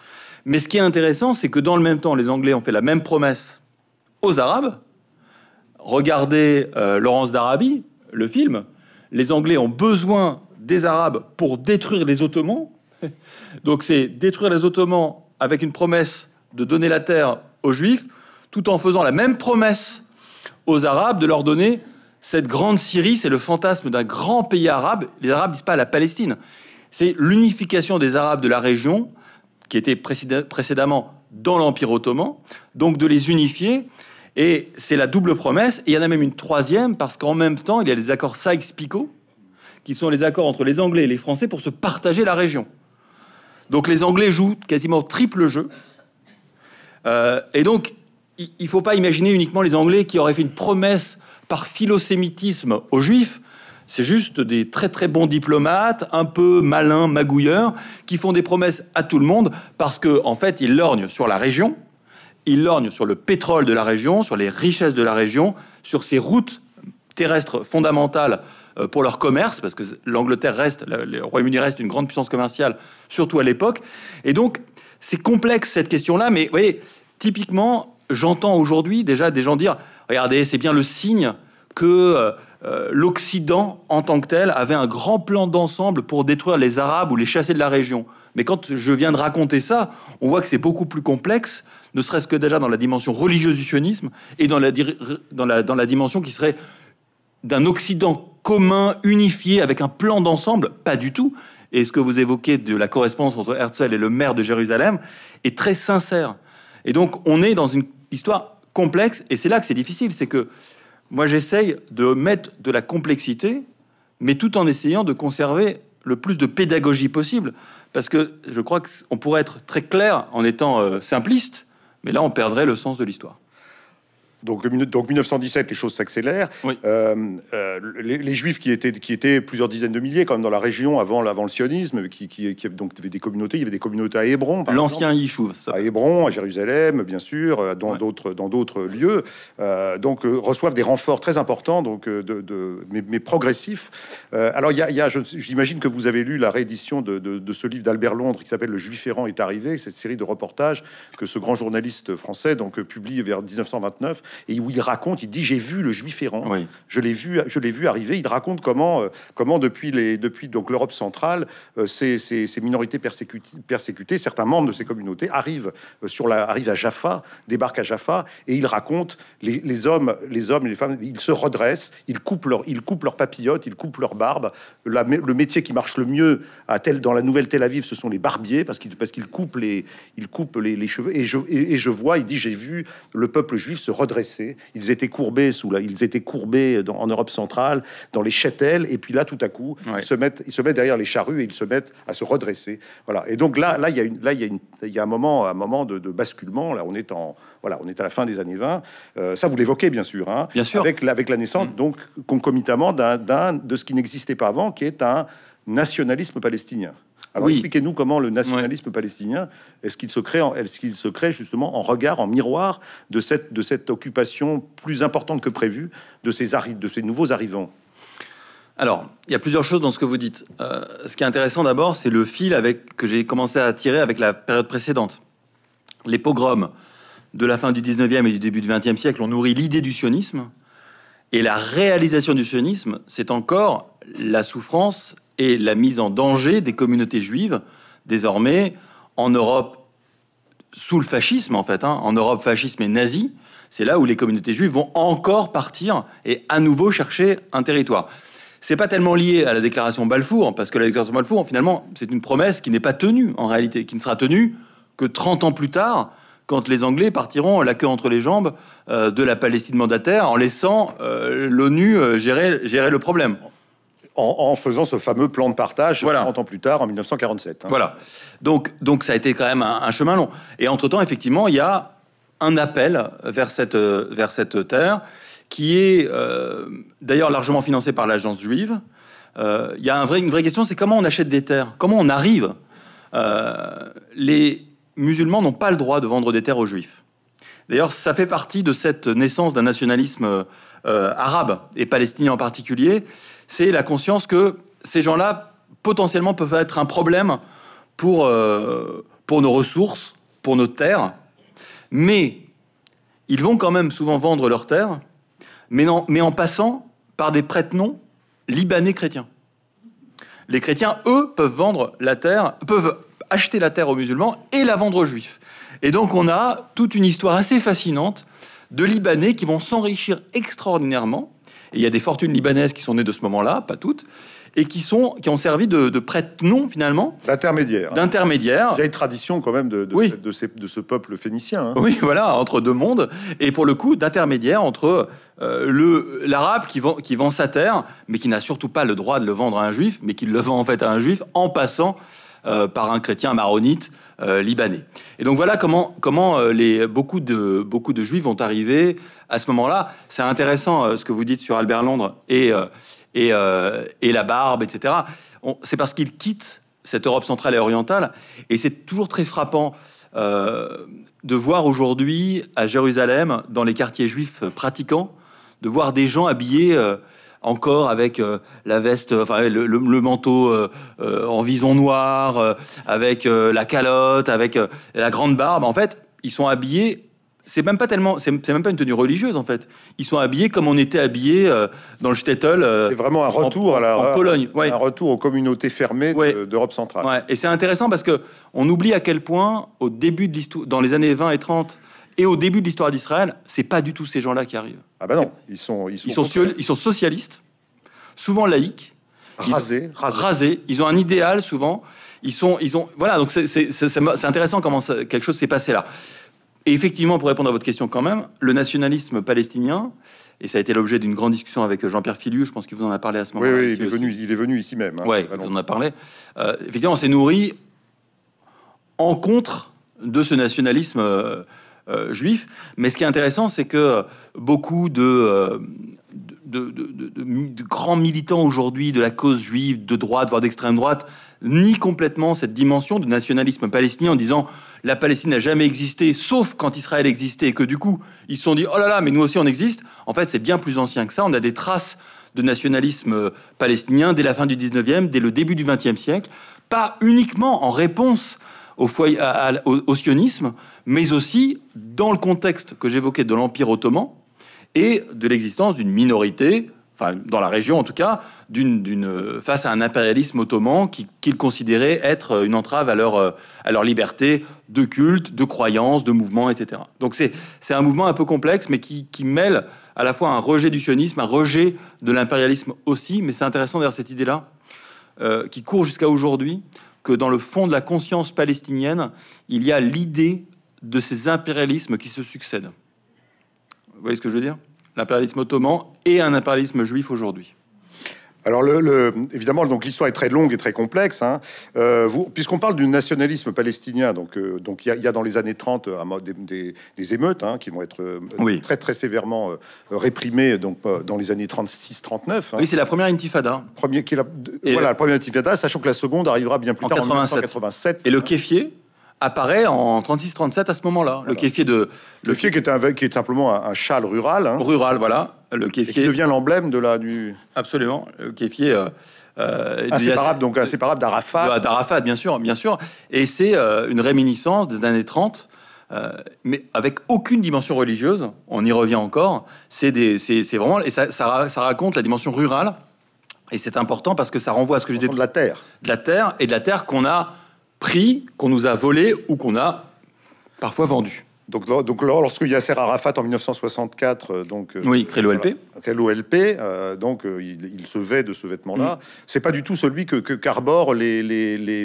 B: Mais ce qui est intéressant, c'est que dans le même temps, les Anglais ont fait la même promesse aux Arabes. Regardez euh, Laurence d'Arabie, le film. Les Anglais ont besoin des Arabes pour détruire les Ottomans. Donc c'est détruire les Ottomans avec une promesse de donner la terre aux Juifs, tout en faisant la même promesse aux Arabes de leur donner cette grande Syrie. C'est le fantasme d'un grand pays arabe. Les Arabes disent pas la Palestine. C'est l'unification des Arabes de la région qui étaient précédemment dans l'Empire ottoman, donc de les unifier. Et c'est la double promesse. il y en a même une troisième, parce qu'en même temps, il y a les accords Sykes-Picot, qui sont les accords entre les Anglais et les Français pour se partager la région. Donc les Anglais jouent quasiment triple jeu. Euh, et donc, il ne faut pas imaginer uniquement les Anglais qui auraient fait une promesse par philosémitisme aux Juifs. C'est juste des très très bons diplomates, un peu malins, magouilleurs, qui font des promesses à tout le monde parce qu'en en fait, ils lorgnent sur la région, ils lorgnent sur le pétrole de la région, sur les richesses de la région, sur ces routes terrestres fondamentales euh, pour leur commerce, parce que l'Angleterre reste, le Royaume-Uni reste une grande puissance commerciale, surtout à l'époque. Et donc, c'est complexe cette question-là, mais vous voyez, typiquement, j'entends aujourd'hui déjà des gens dire, regardez, c'est bien le signe que euh, euh, l'Occident en tant que tel avait un grand plan d'ensemble pour détruire les Arabes ou les chasser de la région. Mais quand je viens de raconter ça, on voit que c'est beaucoup plus complexe, ne serait-ce que déjà dans la dimension religieuse du sionisme et dans la, dans la, dans la dimension qui serait d'un Occident commun, unifié, avec un plan d'ensemble, pas du tout. Et ce que vous évoquez de la correspondance entre Herzl et le maire de Jérusalem est très sincère. Et donc on est dans une histoire complexe, et c'est là que c'est difficile, c'est que moi, j'essaye de mettre de la complexité, mais tout en essayant de conserver le plus de pédagogie possible. Parce que je crois qu'on pourrait être très clair en étant euh, simpliste, mais là, on perdrait le sens de l'histoire. Donc, donc 1917, les choses
A: s'accélèrent. Euh, euh, les, Juifs qui étaient, qui étaient plusieurs dizaines de milliers quand même dans la région avant, avant le sionisme, qui, qui, donc des communautés, il y avait des communautés à Hébron, l'ancien Yishuv, à Hébron, à Jérusalem, bien sûr, euh, dans d'autres lieux. donc reçoivent des renforts très importants, donc de, mais, progressifs. alors il y a, j'imagine que vous avez lu la réédition de, de ce livre d'Albert Londres qui s'appelle Le Juif errant est arrivé, cette série de reportages que ce grand journaliste français donc publie vers 1929 et où il raconte, il dit j'ai vu le juif errant, je l'ai vu, je l'ai vu arriver. Il raconte comment, euh, comment depuis les, depuis donc l'Europe centrale, euh, ces, ces, minorités persécutées, persécutées, certains membres de ces communautés arrivent euh, sur la, arrivent à Jaffa, débarquent à Jaffa, et il raconte les, hommes, les hommes et les femmes, ils se redressent, ils coupent leur, ils coupent leurs papillote, ils coupent leur barbe. La, le métier qui marche le mieux à tel, dans la nouvelle Tel Aviv, ce sont les barbiers parce qu'ils parce qu'ils coupent les, ils coupent les, cheveux. Et je, et je vois, il dit j'ai vu le peuple juif se redresser ils étaient courbés sous la, ils étaient courbés en Europe centrale, dans les châtels, et puis là, tout à coup, ils se mettent, ils se mettent derrière les charrues et ils se mettent à se redresser. Voilà. Et donc là, là, il y a une, là, il y a un moment, un moment de, basculement. Là, on est en, voilà, on est à la fin des années 20. Euh, ça, vous l'évoquez bien sûr, hein. bien sûr, avec, avec la naissance, mm. donc concomitamment d'un, de ce qui n'existait pas avant, qui est un nationalisme palestinien. Alors expliquez-nous comment le nationalisme palestinien, est-ce qu'il se, crée en, est qu'il se crée justement en regard, en miroir de cette, occupation plus importante que prévue
B: de ces, de ces nouveaux arrivants alors, il y a plusieurs choses dans ce que vous dites. Euh, ce qui est intéressant d'abord, c'est le fil avec, que j'ai commencé à tirer avec la période précédente. Les pogroms de la fin du 19e et du début du 20e siècle ont nourri l'idée du sionisme. Et la réalisation du sionisme, c'est encore la souffrance et la mise en danger des communautés juives, désormais, en Europe sous le fascisme, en fait, hein, en Europe fascisme et nazi, c'est là où les communautés juives vont encore partir et à nouveau chercher un territoire. C'est pas tellement lié à la déclaration Balfour, hein, parce que la déclaration Balfour, finalement, c'est une promesse qui n'est pas tenue en réalité, qui ne sera tenue que 30 ans plus tard, quand les Anglais partiront la queue entre les jambes euh, de la Palestine mandataire en laissant euh, l'ONU euh, gérer le problème
A: en, faisant ce fameux plan de partage
B: voilà. ans plus tard, en
A: 1947. Hein.
B: Voilà. Donc, donc ça a été quand même un, chemin long. Et entre-temps, effectivement, il y a un appel vers cette, vers cette terre qui est euh, d'ailleurs largement financé par l'agence juive. Euh, il y a une vraie question, c'est comment on achète des terres Comment on arrive euh, Les musulmans n'ont pas le droit de vendre des terres aux juifs. D'ailleurs, ça fait partie de cette naissance d'un nationalisme arabe et palestinien en particulier, c'est la conscience que ces gens-là, potentiellement, peuvent être un problème pour, euh, pour nos ressources, pour nos terres, mais ils vont quand même souvent vendre leurs terres, mais, mais en passant par des prête-noms libanais chrétiens. Les chrétiens, eux, peuvent vendre la terre, peuvent acheter la terre aux musulmans et la vendre aux juifs. Et donc on a toute une histoire assez fascinante de Libanais qui vont s'enrichir extraordinairement il y a des fortunes libanaises qui sont nées de ce moment-là, pas toutes, et qui, sont, qui ont servi de, prête-nom, finalement. D'intermédiaire. D'intermédiaire. Il
A: y tradition, quand même, de, de, ce peuple
B: phénicien. Hein. Oui, voilà, entre deux mondes. Et pour le coup, d'intermédiaire entre euh, le l'arabe qui vend, qui vend sa terre, mais qui n'a surtout pas le droit de le vendre à un juif, mais qui le vend en fait à un juif en passant euh, par un chrétien maronite euh, libanais. Et donc voilà comment, comment euh, les, beaucoup, de, beaucoup de juifs vont arriver à ce moment-là. C'est intéressant euh, ce que vous dites sur Albert Londres et, et, la barbe, etc. C'est parce qu'ils quittent cette Europe centrale et orientale. Et c'est toujours très frappant de voir aujourd'hui à Jérusalem, dans les quartiers juifs pratiquants, de voir des gens habillés encore avec euh, la veste, euh, enfin le, manteau euh, en vison noir, avec la calotte, avec la grande barbe. En fait, ils sont habillés c'est même pas tellement, c'est même pas une tenue religieuse en fait. Ils sont habillés comme on était habillés dans le shtetl. c'est vraiment
A: un retour en, à la Pologne,
B: un retour aux communautés fermées d'Europe centrale. Et c'est intéressant parce que on oublie à quel point au début de l'histoire, dans les années 20 et 30, et au début de l'histoire d'Israël, c'est pas du tout ces gens-là qui arrivent.
A: Ah bah non, ils sont ils sont, ils sont,
B: ils sont socialistes, souvent laïcs, rasés, rasés. Ils ont un idéal souvent. Ils sont ils ont voilà donc c'est intéressant comment quelque chose s'est passé là. Et effectivement, pour répondre à votre question quand même, le nationalisme palestinien, et ça a été l'objet d'une grande discussion avec euh, Jean-Pierre Filiu, je pense qu'il vous en a parlé à ce moment-là. Oui, il, est venu,
A: il, est venu, ici même. Hein, oui, vous en a parlé.
B: Euh, effectivement, on s'est nourri en contre de ce nationalisme euh, euh, juifs. Mais ce qui est intéressant, c'est que euh, beaucoup euh, de, grands militants aujourd'hui de la cause juive, de droite, voire d'extrême droite, nient complètement cette dimension de nationalisme palestinien en disant la Palestine n'a jamais existé, sauf quand Israël existait, et que du coup, ils se sont dit oh là là, mais nous aussi on existe. En fait, c'est bien plus ancien que ça. On a des traces de nationalisme palestinien dès la fin du 19e, dès le début du 20e siècle, pas uniquement en réponse au, sionisme, mais aussi dans le contexte que j'évoquais de l'Empire ottoman et de l'existence d'une minorité, enfin dans la région en tout cas, d'une euh, face à un impérialisme ottoman qu'ils considéraient être euh, une entrave à leur, euh, à leur liberté de culte, de croyance, de mouvement, etc. Donc c'est un mouvement un peu complexe, mais qui, mêle à la fois un rejet du sionisme, un rejet de l'impérialisme aussi, mais c'est intéressant derrière cette idée-là, qui court jusqu'à aujourd'hui, dans le fond de la conscience palestinienne, il y a l'idée de ces impérialismes qui se succèdent. Vous voyez ce que je veux dire L'impérialisme ottoman et un impérialisme juif aujourd'hui.
A: Alors, le, évidemment, donc l'histoire est très longue et très complexe. Hein. Euh, puisqu'on parle du nationalisme palestinien, donc euh, il y, a dans les années 30 à euh, des, des, émeutes hein, qui vont être très très sévèrement réprimées donc dans les années 36-39. Hein. Oui, c'est la première
B: intifada. Premier, qui la, voilà, la
A: première intifada, sachant que la
B: seconde arrivera bien plus tard 87. en 1987. Et le kéfier apparaît en 36-37 à ce moment-là. Le kéfier de... Le, qui est, un, qui est simplement un, un châle rural. Hein. Rural, voilà le kéfier. qui devient l'emblème de la du. Absolument. Le kéfier. Euh, inséparable, euh, ah, donc inséparable ah, d'Arafat. D'Arafat, bien sûr, bien sûr. Et c'est euh, une réminiscence des années 30, euh, mais avec aucune dimension religieuse. On y revient encore. C'est vraiment. Et ça, raconte la dimension rurale. Et c'est important parce que ça renvoie à ce que je disais. De la terre. De la terre et de la terre qu'on a pris, qu'on nous a volé ou qu'on a parfois vendu.
A: Donc, donc lorsqu'il y a Serre Arafat en 1964, euh, donc euh, oui, euh, il crée l'OLP. L'OLP, donc il, se vêt de ce vêtement-là. Ce mm. C'est pas du tout celui que, que les,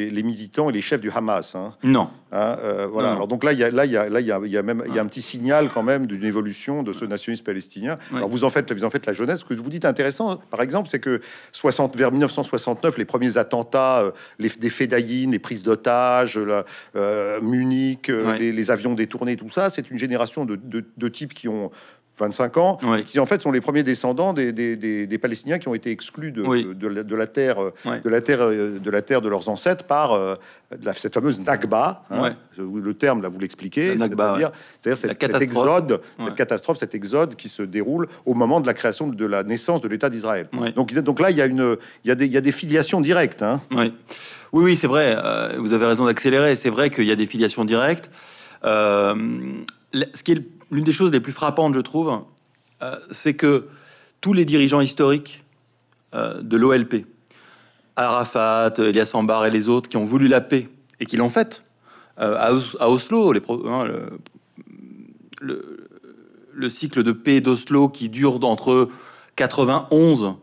A: les, militants et les chefs du Hamas. Hein. Non. Hein, euh, voilà. Alors donc là, il y a, là, là, il y a, même, un ah. petit signal quand même d'une évolution de ce nationalisme palestinien. Alors vous en faites, en faites la jeunesse. Ce que vous dites intéressant, par exemple, c'est que 60, vers 1969, les premiers attentats, euh, les des les prises d'otages, euh, Munich, les, avions détournés, tout ça, c'est une génération de, de, de types qui ont 25 ans, qui en fait sont les premiers descendants des, Palestiniens qui ont été exclus de, la, terre, de la terre, euh, euh, de la terre de leurs ancêtres par euh, cette fameuse Nakba. Hein. le terme là, vous l'expliquez. C'est-à-dire, exode, cette catastrophe, cet exode qui se déroule au moment de la création de la naissance de l'État d'Israël. Donc, donc là, il y a une, il y a des, filiations directes. Hein.
B: Oui, oui, c'est vrai. vous avez raison d'accélérer. C'est vrai qu'il y a des filiations directes. ce qui est le l'une des choses les plus frappantes, je trouve, euh, c'est que tous les dirigeants historiques euh, de l'OLP, Arafat, Elias Sambar et les autres qui ont voulu la paix et qui l'ont faite, euh, à, Oslo, les hein, le, cycle de paix d'Oslo qui dure entre 91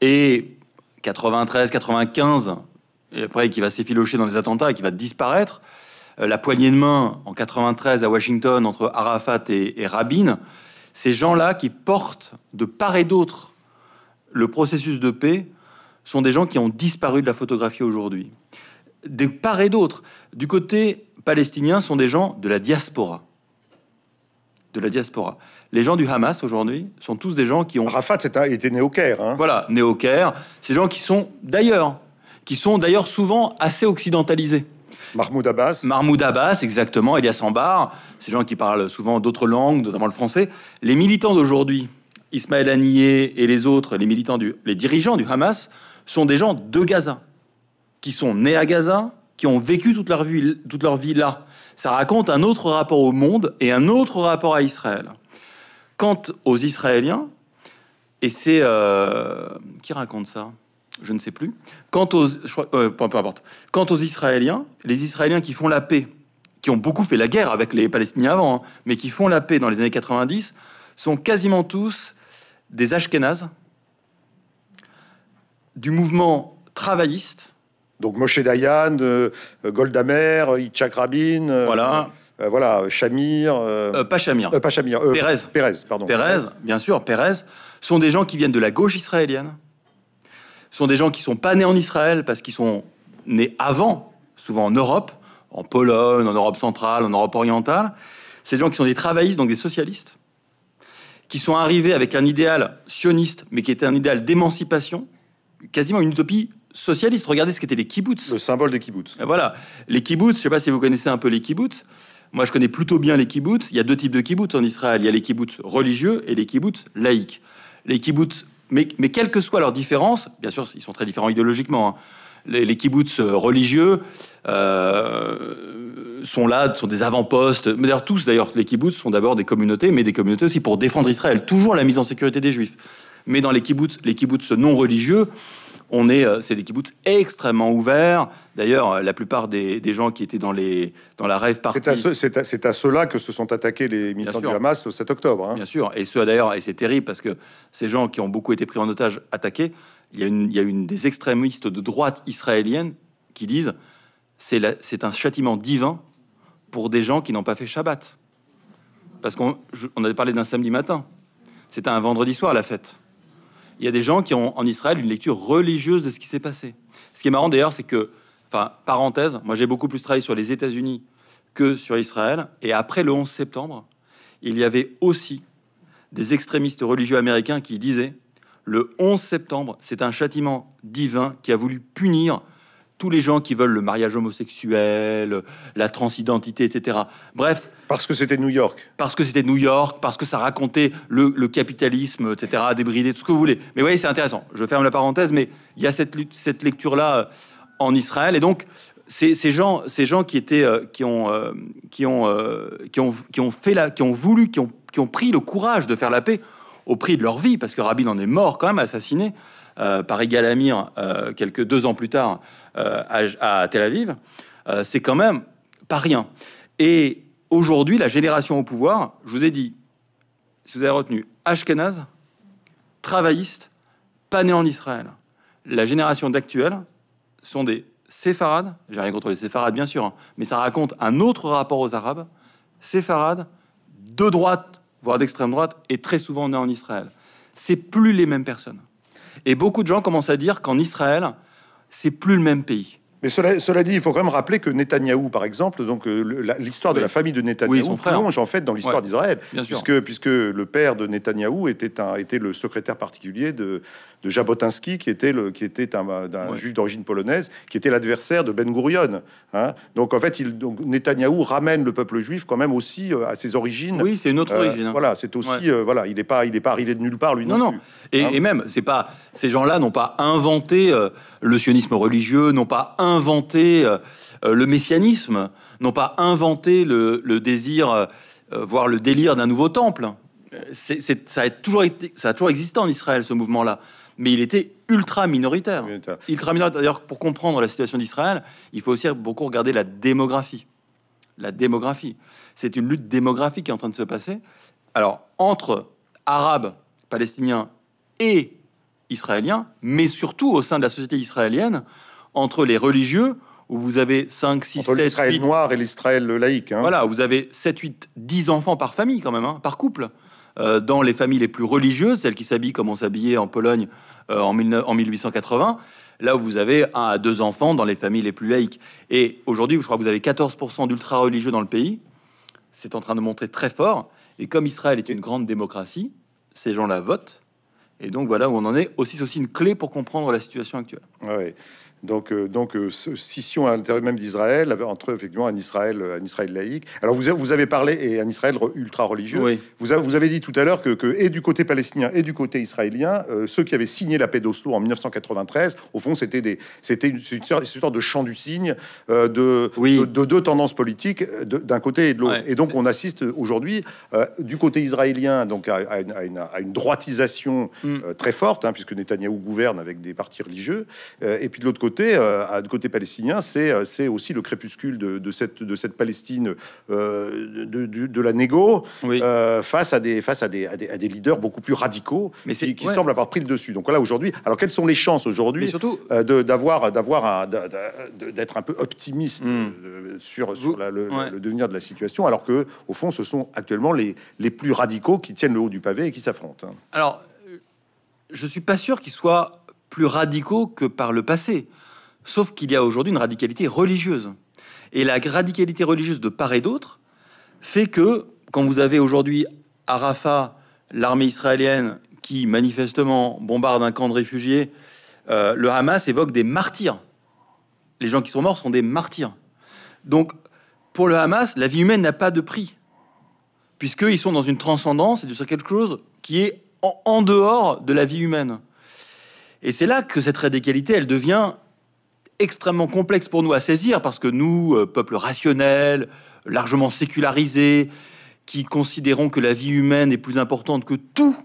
B: et 93, 95, et après qui va s'effilocher dans les attentats et qui va disparaître, euh, la poignée de main en 93 à Washington entre Arafat et, Rabin, ces gens-là qui portent de part et d'autre le processus de paix sont des gens qui ont disparu de la photographie aujourd'hui. De part et d'autre, du côté palestinien, sont des gens de la diaspora. De la diaspora. Les gens du Hamas aujourd'hui sont tous des gens qui ont. Rafat, il était né au Caire. Hein. Voilà, né au Caire. Ces gens qui sont d'ailleurs, qui sont d'ailleurs souvent assez occidentalisés. Mahmoud Abbas. Mahmoud Abbas, exactement, Elias Ambar, ces gens qui parlent souvent d'autres langues, notamment le français. Les militants d'aujourd'hui, Ismaël Haniyeh et les autres, les militants, les dirigeants du Hamas, sont des gens de Gaza, qui sont nés à Gaza, qui ont vécu toute leur vie, là. Ça raconte un autre rapport au monde et un autre rapport à Israël. Quant aux Israéliens, et c'est... Euh, qui raconte ça je ne sais plus. Quant aux, euh, peu importe. Quant aux Israéliens, les Israéliens qui font la paix, qui ont beaucoup fait la guerre avec les Palestiniens avant, hein, mais qui font la paix dans les années 90, sont quasiment tous des Ashkenazes, du mouvement travailliste. Donc
A: Moshe Dayan, Golda euh, euh, Goldamer, Yitzhak Rabin. voilà. voilà, Shamir.
B: pas Shamir. pas Pérez. Pérez, pardon. Pérez, bien sûr, Pérez, sont des gens qui viennent de la gauche israélienne, sont des gens qui sont pas nés en Israël parce qu'ils sont nés avant, souvent en Europe, en Pologne, en Europe centrale, en Europe orientale. Ces des gens qui sont des travaillistes, donc des socialistes, qui sont arrivés avec un idéal sioniste, mais qui était un idéal d'émancipation, quasiment une utopie socialiste. Regardez ce qu'étaient les kibbutz. Le symbole des kibbutz. Voilà. Les kibbutz, je sais pas si vous connaissez un peu les kibbutz. Moi, je connais plutôt bien les kibbutz. Il y a deux types de kibbutz en Israël. Il y a les kibbutz religieux et les kibbutz laïques. Les kibbutz mais, quelles que soient leurs différences, bien sûr, ils sont très différents idéologiquement. Hein. les, les kibbutz euh, religieux euh, sont là, sont des avant-postes. D'ailleurs, tous, d'ailleurs, les kibbutz sont d'abord des communautés, mais des communautés aussi pour défendre Israël. Toujours la mise en sécurité des juifs. Mais dans les kibbutz, les kibbutz non religieux, on est, euh, c'est des kibbutz extrêmement ouverts. D'ailleurs, euh, la plupart des, gens qui étaient dans, les, dans la rêve partie. C'est
A: à, ceux que se
B: sont attaqués les militants du Hamas le 7 octobre. Hein. Bien sûr. Et ce d'ailleurs, et c'est terrible parce que ces gens qui ont beaucoup été pris en otage attaqués, il y a une, des extrémistes de droite israélienne qui disent c'est un châtiment divin pour des gens qui n'ont pas fait Shabbat. Parce qu'on on avait parlé d'un samedi matin. C'était un vendredi soir la fête il y a des gens qui ont en Israël une lecture religieuse de ce qui s'est passé. Ce qui est marrant d'ailleurs, c'est que, enfin, parenthèse, moi j'ai beaucoup plus travaillé sur les États-Unis que sur Israël. Et après le 11 septembre, il y avait aussi des extrémistes religieux américains qui disaient le 11 septembre, c'est un châtiment divin qui a voulu punir tous les gens qui veulent le mariage homosexuel, la transidentité, etc. Bref. Parce que c'était New York. Parce que c'était New York, parce que ça racontait le, capitalisme, etc., débridé, tout ce que vous voulez. Mais vous voyez, c'est intéressant. Je ferme la parenthèse, mais il y a cette, cette lecture-là euh, en Israël. Et donc, ces, gens, ces gens qui étaient, euh, qui ont, euh, qui ont, qui ont, fait la, qui ont voulu, qui ont, qui ont pris le courage de faire la paix au prix de leur vie, parce que Rabin en est mort quand même, assassiné. Euh, par égal Amir euh, quelques deux ans plus tard euh, à, Tel Aviv, c'est quand même pas rien. Et aujourd'hui, la génération au pouvoir, je vous ai dit, si vous avez retenu, Ashkenaz, travailliste, pas né en Israël. La génération d'actuels sont des séfarades, j'ai rien contre les séfarades bien sûr, hein, mais ça raconte un autre rapport aux Arabes, séfarades, de droite, voire d'extrême droite, et très souvent nés en Israël. C'est plus les mêmes personnes. Et beaucoup de gens commencent à dire qu'en Israël, c'est plus le même pays. Mais cela, dit, il faut quand même
A: rappeler que Netanyahou, par exemple, donc
B: euh, l'histoire de la famille de Netanyahou oui, plonge
A: en fait dans l'histoire d'Israël, puisque, puisque le père de Netanyahou était, un, le secrétaire particulier de, de Jabotinsky, qui était, le, qui était un, juif d'origine polonaise, qui était l'adversaire de Ben Gurion. Hein. Donc en fait, il, donc, Netanyahou ramène le peuple juif quand même aussi euh,
B: à ses origines. Oui, c'est une autre euh, origine. Hein. Voilà, c'est aussi voilà, il n'est pas, il pas arrivé de nulle part lui non, non, non. Plus, et, hein. même, c'est pas ces gens-là n'ont pas inventé le sionisme religieux, n'ont pas inventé Inventer euh, euh, le messianisme, n'ont pas inventé le, désir, euh, voire le délire d'un nouveau temple. ça, a toujours été, ça a toujours existé en Israël, ce mouvement-là. Mais il était ultra minoritaire. minoritaire. Ultra D'ailleurs, pour comprendre la situation d'Israël, il faut aussi beaucoup regarder la démographie. La démographie. C'est une lutte démographique qui est en train de se passer. Alors, entre Arabes, Palestiniens et Israéliens, mais surtout au sein de la société israélienne, entre les religieux, où vous avez 5, 6, entre 7, l'Israël noir et l'Israël laïque. Hein. Voilà, vous avez 7, 8, 10 enfants par famille quand même, hein, par couple. Euh, dans les familles les plus religieuses, celles qui s'habillent comme on s'habillait en Pologne euh, en, en 1880, là où vous avez un à deux enfants dans les familles les plus laïques. Et aujourd'hui, je crois que vous avez 14% d'ultra-religieux dans le pays. C'est en train de montrer très fort. Et comme Israël est une grande démocratie, ces gens là votent. Et donc voilà où on en est. Aussi, c'est aussi une clé pour comprendre la situation actuelle. Ouais. Donc, euh, donc euh,
A: scission à l'intérieur même d'Israël, entre effectivement un Israël, un Israël laïque. Alors, vous, vous avez parlé, et un Israël ultra-religieux. Vous, vous, avez dit tout à l'heure que, et du côté palestinien et du côté israélien, euh, ceux qui avaient signé la paix d'Oslo en 1993, au fond, c'était des, c'était une, sorte de champ du cygne de, de, deux tendances politiques, d'un côté et de l'autre. Et donc, on assiste aujourd'hui, du côté israélien, donc à, une, droitisation hmm. très forte, hein, puisque Netanyahou gouverne avec des partis religieux. Euh, et puis de l'autre côté, euh, de côté palestinien, euh, c'est aussi le crépuscule de, cette, de cette Palestine de, la négo face, à des, face à des, à, des, leaders beaucoup plus radicaux Mais qui, qui semblent avoir pris le dessus. Donc là, aujourd'hui, alors quelles sont les chances aujourd'hui d'avoir d'avoir d'être un peu optimiste hmm. sur, sur le, devenir de la situation, alors que au fond, ce sont actuellement les, les plus radicaux qui tiennent le haut du pavé et qui s'affrontent. Hein.
B: Alors, je suis pas sûr qu'ils soient plus radicaux que par le passé. Sauf qu'il y a aujourd'hui une radicalité religieuse. Et la radicalité religieuse de part et d'autre fait que quand vous avez aujourd'hui à Rafah l'armée israélienne qui manifestement bombarde un camp de réfugiés, euh, le Hamas évoque des martyrs. Les gens qui sont morts sont des martyrs. Donc pour le Hamas, la vie humaine n'a pas de prix, puisqu'ils sont dans une transcendance et ce quelque chose qui est en dehors de la vie humaine. Et c'est là que cette radicalité, elle devient extrêmement complexe pour nous à saisir, parce que nous, euh, peuple rationnel, largement sécularisé, qui considérons que la vie humaine est plus importante que tout,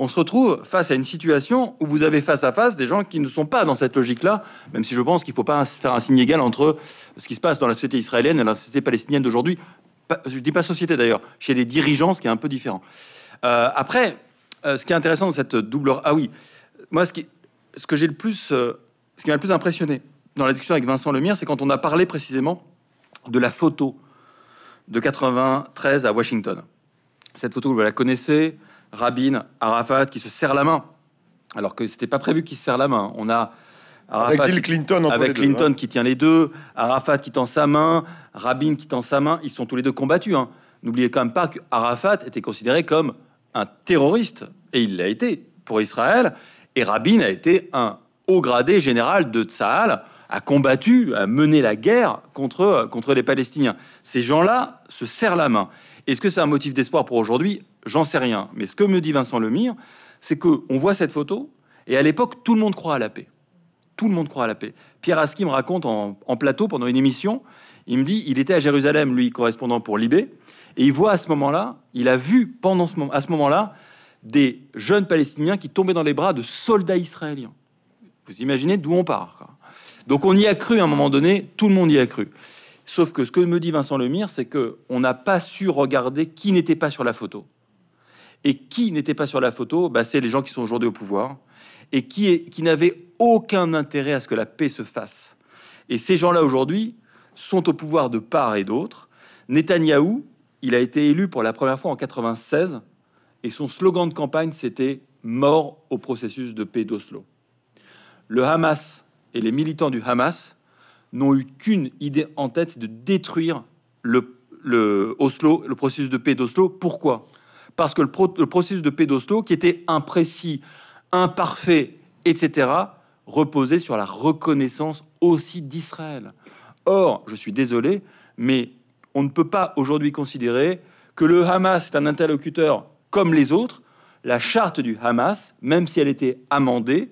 B: on se retrouve face à une situation où vous avez face à face des gens qui ne sont pas dans cette logique-là, même si je pense qu'il ne faut pas faire un signe égal entre ce qui se passe dans la société israélienne et la société palestinienne d'aujourd'hui. Je ne dis pas société d'ailleurs, chez les dirigeants, ce qui est un peu différent. Euh, après, euh, ce qui est intéressant dans cette double... Ah oui, moi, ce, qui, que j'ai le plus, euh, ce qui m'a le plus impressionné dans la discussion avec Vincent Lemire, c'est quand on a parlé précisément de la photo de 93 à Washington. Cette photo, vous la connaissez, Rabin, Arafat qui se serre la main, alors que c'était pas prévu qu'il se serre la main. On a avec Clinton, avec Clinton hein. qui tient les deux, Arafat qui tend sa main, Rabin qui tend sa main. Ils sont tous les deux combattus. Hein. N'oubliez quand même pas que Arafat était considéré comme un terroriste et il l'a été pour Israël. Et Rabin a été un haut gradé général de Tsahal, a combattu, a mené la guerre contre, contre les Palestiniens. Ces gens-là se serrent la main. Est-ce que c'est un motif d'espoir pour aujourd'hui J'en sais rien. Mais ce que me dit Vincent Lemire, c'est que voit cette photo, et à l'époque, tout le monde croit à la paix. Tout le monde croit à la paix. Pierre Aski me raconte en, plateau pendant une émission, il me dit, il était à Jérusalem, lui, correspondant pour Libé, et il voit à ce moment-là, il a vu pendant ce, à ce moment-là des jeunes Palestiniens qui tombaient dans les bras de soldats israéliens. Vous imaginez d'où on part. Donc on y a cru à un moment donné, tout le monde y a cru. Sauf que ce que me dit Vincent Lemire, c'est que on n'a pas su regarder qui n'était pas sur la photo. Et qui n'était pas sur la photo bah, C'est les gens qui sont aujourd'hui au pouvoir et qui, qui n'avaient aucun intérêt à ce que la paix se fasse. Et ces gens-là aujourd'hui sont au pouvoir de part et d'autre. Netanyahou, il a été élu pour la première fois en 96 et son slogan de campagne, c'était Mort au processus de paix d'Oslo. Le Hamas et les militants du Hamas n'ont eu qu'une idée en tête, de détruire le, Oslo, le processus de paix d'Oslo. Pourquoi Parce que le, le processus de paix d'Oslo, qui était imprécis, imparfait, etc., reposait sur la reconnaissance aussi d'Israël. Or, je suis désolé, mais on ne peut pas aujourd'hui considérer que le Hamas est un interlocuteur comme les autres, la charte du Hamas, même si elle était amendée,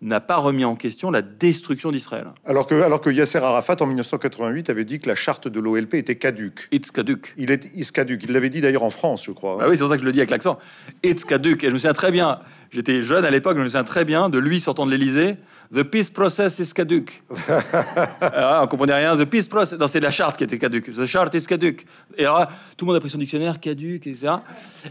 B: n'a pas remis en question la destruction d'Israël.
A: Alors que, alors que Yasser Arafat, en 1988, avait dit que la charte de l'OLP était caduque. It's caduque. Il est it's Il l'avait dit d'ailleurs en France, je crois.
B: Bah oui, c'est pour ça que je le dis avec l'accent. It's caduque. Et je me souviens très bien, J'étais jeune à l'époque, je me souviens très bien de lui sortant de l'Elysée. The peace process is caduc. Ah, on comprenait rien. The peace process. Non, c'est la charte qui était caduque. The charte is caduc. Et tout le monde a pris son dictionnaire, caduc, etc.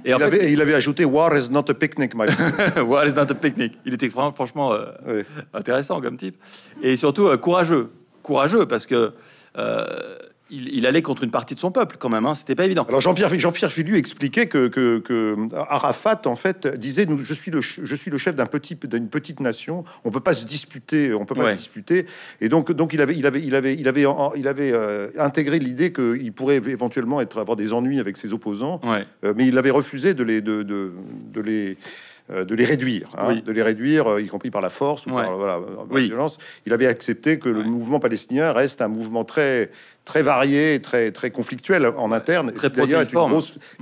B: Et il, avait, il avait ajouté War is not a picnic, my War is not a picnic. Il était franchement euh, intéressant comme type. Et surtout euh, courageux. Courageux parce que. Euh, il, allait contre une partie de son peuple quand même. Hein, C'était pas évident. Alors Jean-Pierre
A: jean expliquait que, Arafat en fait disait je suis le chef d'une petite nation. On peut pas se disputer. On peut pas se disputer. Et donc il avait intégré l'idée qu'il pourrait éventuellement avoir des ennuis avec ses opposants. Euh, mais il avait refusé de les euh, de les réduire, hein, de les réduire, euh, y compris par la force ou par, la violence. Il avait accepté que le mouvement palestinien reste un mouvement très très varié, très très conflictuel en interne.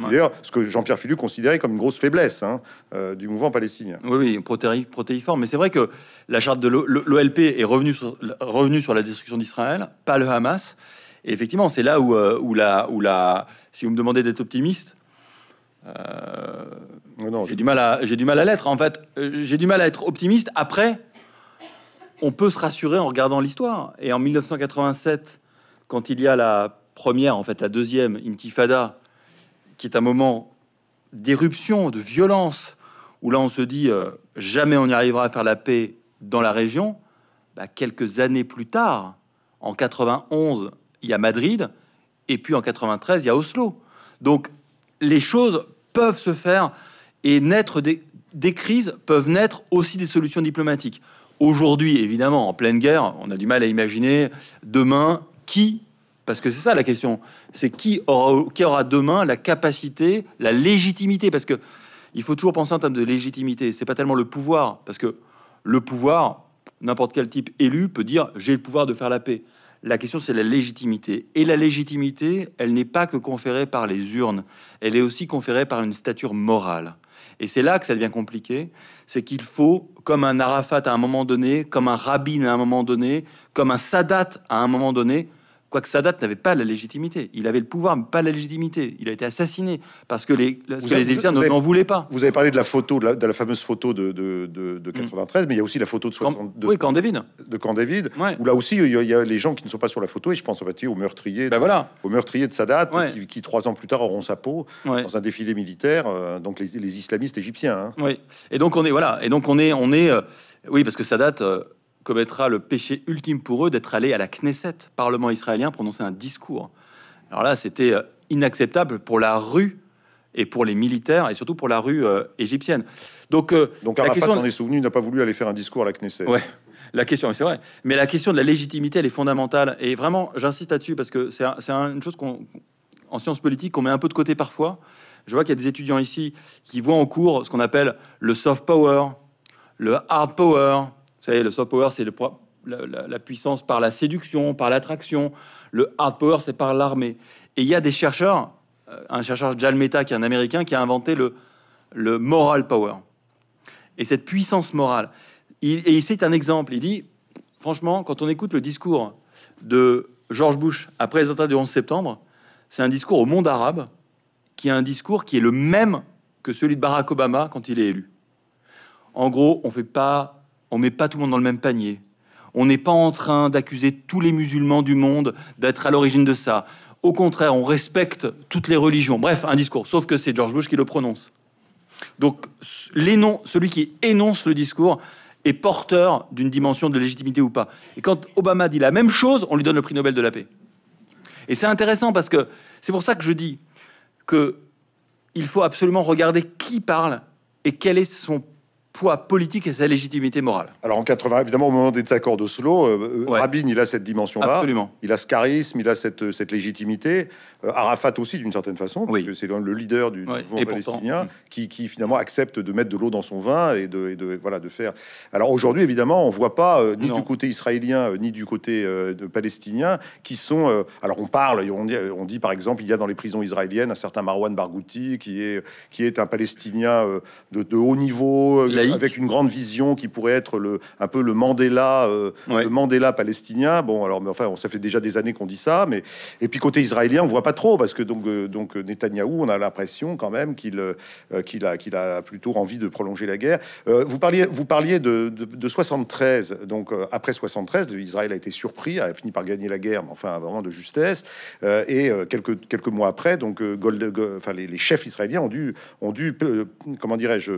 A: D'ailleurs, ce que Jean-Pierre Fillu considérait comme une grosse faiblesse hein,
B: euh, du mouvement palestinien. Oui, oui, protéiforme. Mais c'est vrai que la charte de l'OLP est revenue sur, la destruction d'Israël, pas le Hamas. Et effectivement, c'est là où, la, où la, si vous me demandez d'être optimiste, euh, non, j'ai du mal à j'ai du mal à l'être en fait. Euh, j'ai du mal à être optimiste. Après, on peut se rassurer en regardant l'histoire. Et en 1987, quand il y a la première, en fait la deuxième intifada, qui est un moment d'éruption, de violence, où là on se dit euh, jamais on n'y arrivera à faire la paix dans la région. Bah, quelques années plus tard, en 91, il y a Madrid, et puis en 93, il y a Oslo. Donc les choses peuvent se faire et naître des, crises, peuvent naître aussi des solutions diplomatiques. Aujourd'hui, évidemment, en pleine guerre, on a du mal à imaginer demain qui, parce que c'est ça la question, c'est qui aura, qui aura demain la capacité, la légitimité, parce que il faut toujours penser en termes de légitimité. C'est pas tellement le pouvoir, parce que le pouvoir, n'importe quel type élu peut dire j'ai le pouvoir de faire la paix. La question, c'est la légitimité. Et la légitimité, elle n'est pas que conférée par les urnes, elle est aussi conférée par une stature morale. Et c'est là que ça devient compliqué, c'est qu'il faut, comme un Arafat à un moment donné, comme un rabbin à un moment donné, comme un Sadat à un moment donné, quoique Sadat n'avait pas la légitimité. Il avait le pouvoir, mais pas la légitimité. Il a été assassiné parce que les, parce ne voulaient pas.
A: Vous avez parlé de la photo, de la, fameuse photo de, de, 93, mm. mais il y a aussi la photo de 60, de, oui, Camp David. De Camp David, où là aussi il y, a, les gens qui ne sont pas sur la photo, et je pense en au meurtrier, ben voilà. au meurtrier de Sadat, qui, trois ans plus tard auront sa peau
B: dans un défilé militaire, euh, donc les, islamistes égyptiens. Hein. Oui. Et donc on est voilà, et donc on est on est euh, oui parce que Sadat. Euh, commettra le péché ultime pour eux d'être allé à la Knesset, Parlement israélien, prononcer un discours. Alors là, c'était euh, inacceptable pour la rue et pour les militaires et surtout pour la rue euh, égyptienne. Donc, euh, Donc Arafat est souvenu, n'a pas voulu aller faire un discours à la Knesset. Ouais, la question, c'est vrai. Mais la question de la légitimité, elle est fondamentale. Et vraiment, j'insiste là-dessus parce que c'est une chose qu'on, en sciences politiques, on met un peu de côté parfois. Je vois qu'il y a des étudiants ici qui voient en cours ce qu'on appelle le soft power, le hard power, vous savez, le soft power, c'est le, la, la, puissance par la séduction, par l'attraction. Le hard power, c'est par l'armée. Et il y a des chercheurs, euh, un chercheur Jalmeta, qui est un Américain, qui a inventé le, le moral power. Et cette puissance morale. Il, et il cite un exemple. Il dit, franchement, quand on écoute le discours de George Bush après les attentats du 11 septembre, c'est un discours au monde arabe qui est un discours qui est le même que celui de Barack Obama quand il est élu. En gros, on ne fait pas on met pas tout le monde dans le même panier. On n'est pas en train d'accuser tous les musulmans du monde d'être à l'origine de ça. Au contraire, on respecte toutes les religions. Bref, un discours, sauf que c'est George Bush qui le prononce. Donc, celui qui énonce le discours est porteur d'une dimension de légitimité ou pas. Et quand Obama dit la même chose, on lui donne le prix Nobel de la paix. Et c'est intéressant parce que c'est pour ça que je dis que il faut absolument regarder qui parle et quel est son poids politique et sa légitimité morale.
A: Alors en 80, évidemment, au moment des accords d'Oslo, euh, euh Rabin, il a cette dimension-là. Il a ce charisme, il a cette, euh, cette légitimité. Euh, Arafat aussi, d'une certaine façon, parce que c'est le leader du, mouvement palestinien hum. qui, qui, finalement accepte de mettre de l'eau dans son vin et de, de, voilà, de faire. Alors aujourd'hui, évidemment, on voit pas ni du côté israélien ni du côté palestinien qui sont. alors on parle, on dit, par exemple, il y a dans les prisons israéliennes un certain Marwan Barghouti qui est, qui est un palestinien de, haut niveau. Avec une grande vision qui pourrait être le, un peu le Mandela, euh, le Mandela palestinien. Bon, alors, mais enfin, on, ça fait déjà des années qu'on dit ça. Mais et puis côté israélien, on voit pas trop parce que donc euh, donc euh, Netanyahou, on a l'impression quand même qu'il qu'il a qu'il a plutôt envie de prolonger la guerre. vous parliez vous parliez de, de, 73. Donc après 73, Israël a été surpris, a fini par gagner la guerre, mais enfin vraiment de justesse. et quelques quelques mois après, donc Gold, les, les, chefs israéliens ont dû ont dû comment dirais-je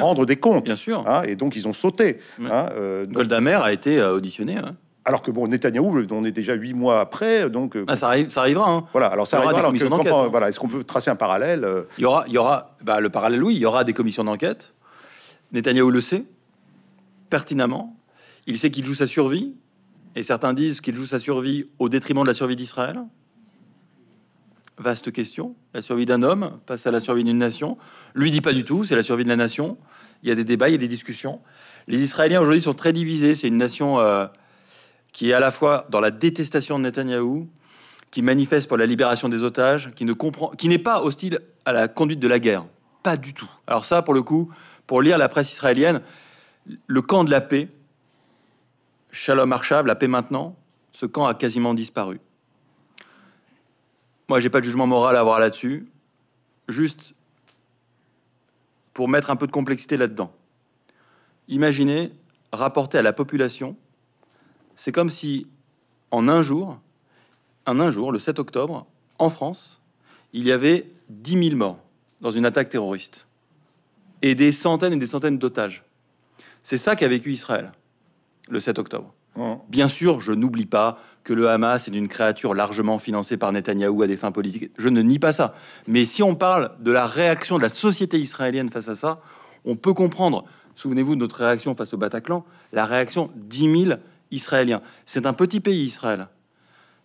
A: rendre des comptes Bien sûr. Hein, et donc, ils ont sauté. Hein, euh, Goldamer a été euh, auditionné. Hein. Alors que bon, Netanyahou, on est déjà
B: huit mois après, donc euh, ah, ça, arrive, ça arrivera. Voilà, alors ça arrivera. Alors
A: voilà, est-ce qu'on peut tracer un parallèle
B: Il y aura, il y aura, bah, le parallèle, oui, il y aura des commissions d'enquête. Netanyahou le sait pertinemment. Il sait qu'il joue sa survie, et certains disent qu'il joue sa survie au détriment de la survie d'Israël. Vaste question. La survie d'un homme passe à la survie d'une nation. Lui dit pas du tout. C'est la survie de la nation il y a des débats, il y a des discussions. Les Israéliens aujourd'hui sont très divisés. C'est une nation euh, qui est à la fois dans la détestation de Netanyahou, qui manifeste pour la libération des otages, qui ne comprend, qui n'est pas hostile à la conduite de la guerre, pas du tout. Alors ça, pour le coup, pour lire la presse israélienne, le camp de la paix, Shalom Arshav, la paix maintenant, ce camp a quasiment disparu. Moi, j'ai pas de jugement moral à avoir là-dessus. Juste, pour mettre un peu de complexité là-dedans. Imaginez, rapporté à la population, c'est comme si en un jour, en un jour, le 7 octobre, en France, il y avait 10 000 morts dans une attaque terroriste et des centaines et des centaines d'otages. C'est ça qu'a vécu Israël le 7 octobre. Bien sûr, je n'oublie pas que le Hamas est une créature largement financée par Netanyahou à des fins politiques. Je ne nie pas ça. Mais si on parle de la réaction de la société israélienne face à ça, on peut comprendre, souvenez-vous de notre réaction face au Bataclan, la réaction 10 000 Israéliens. C'est un petit pays, Israël.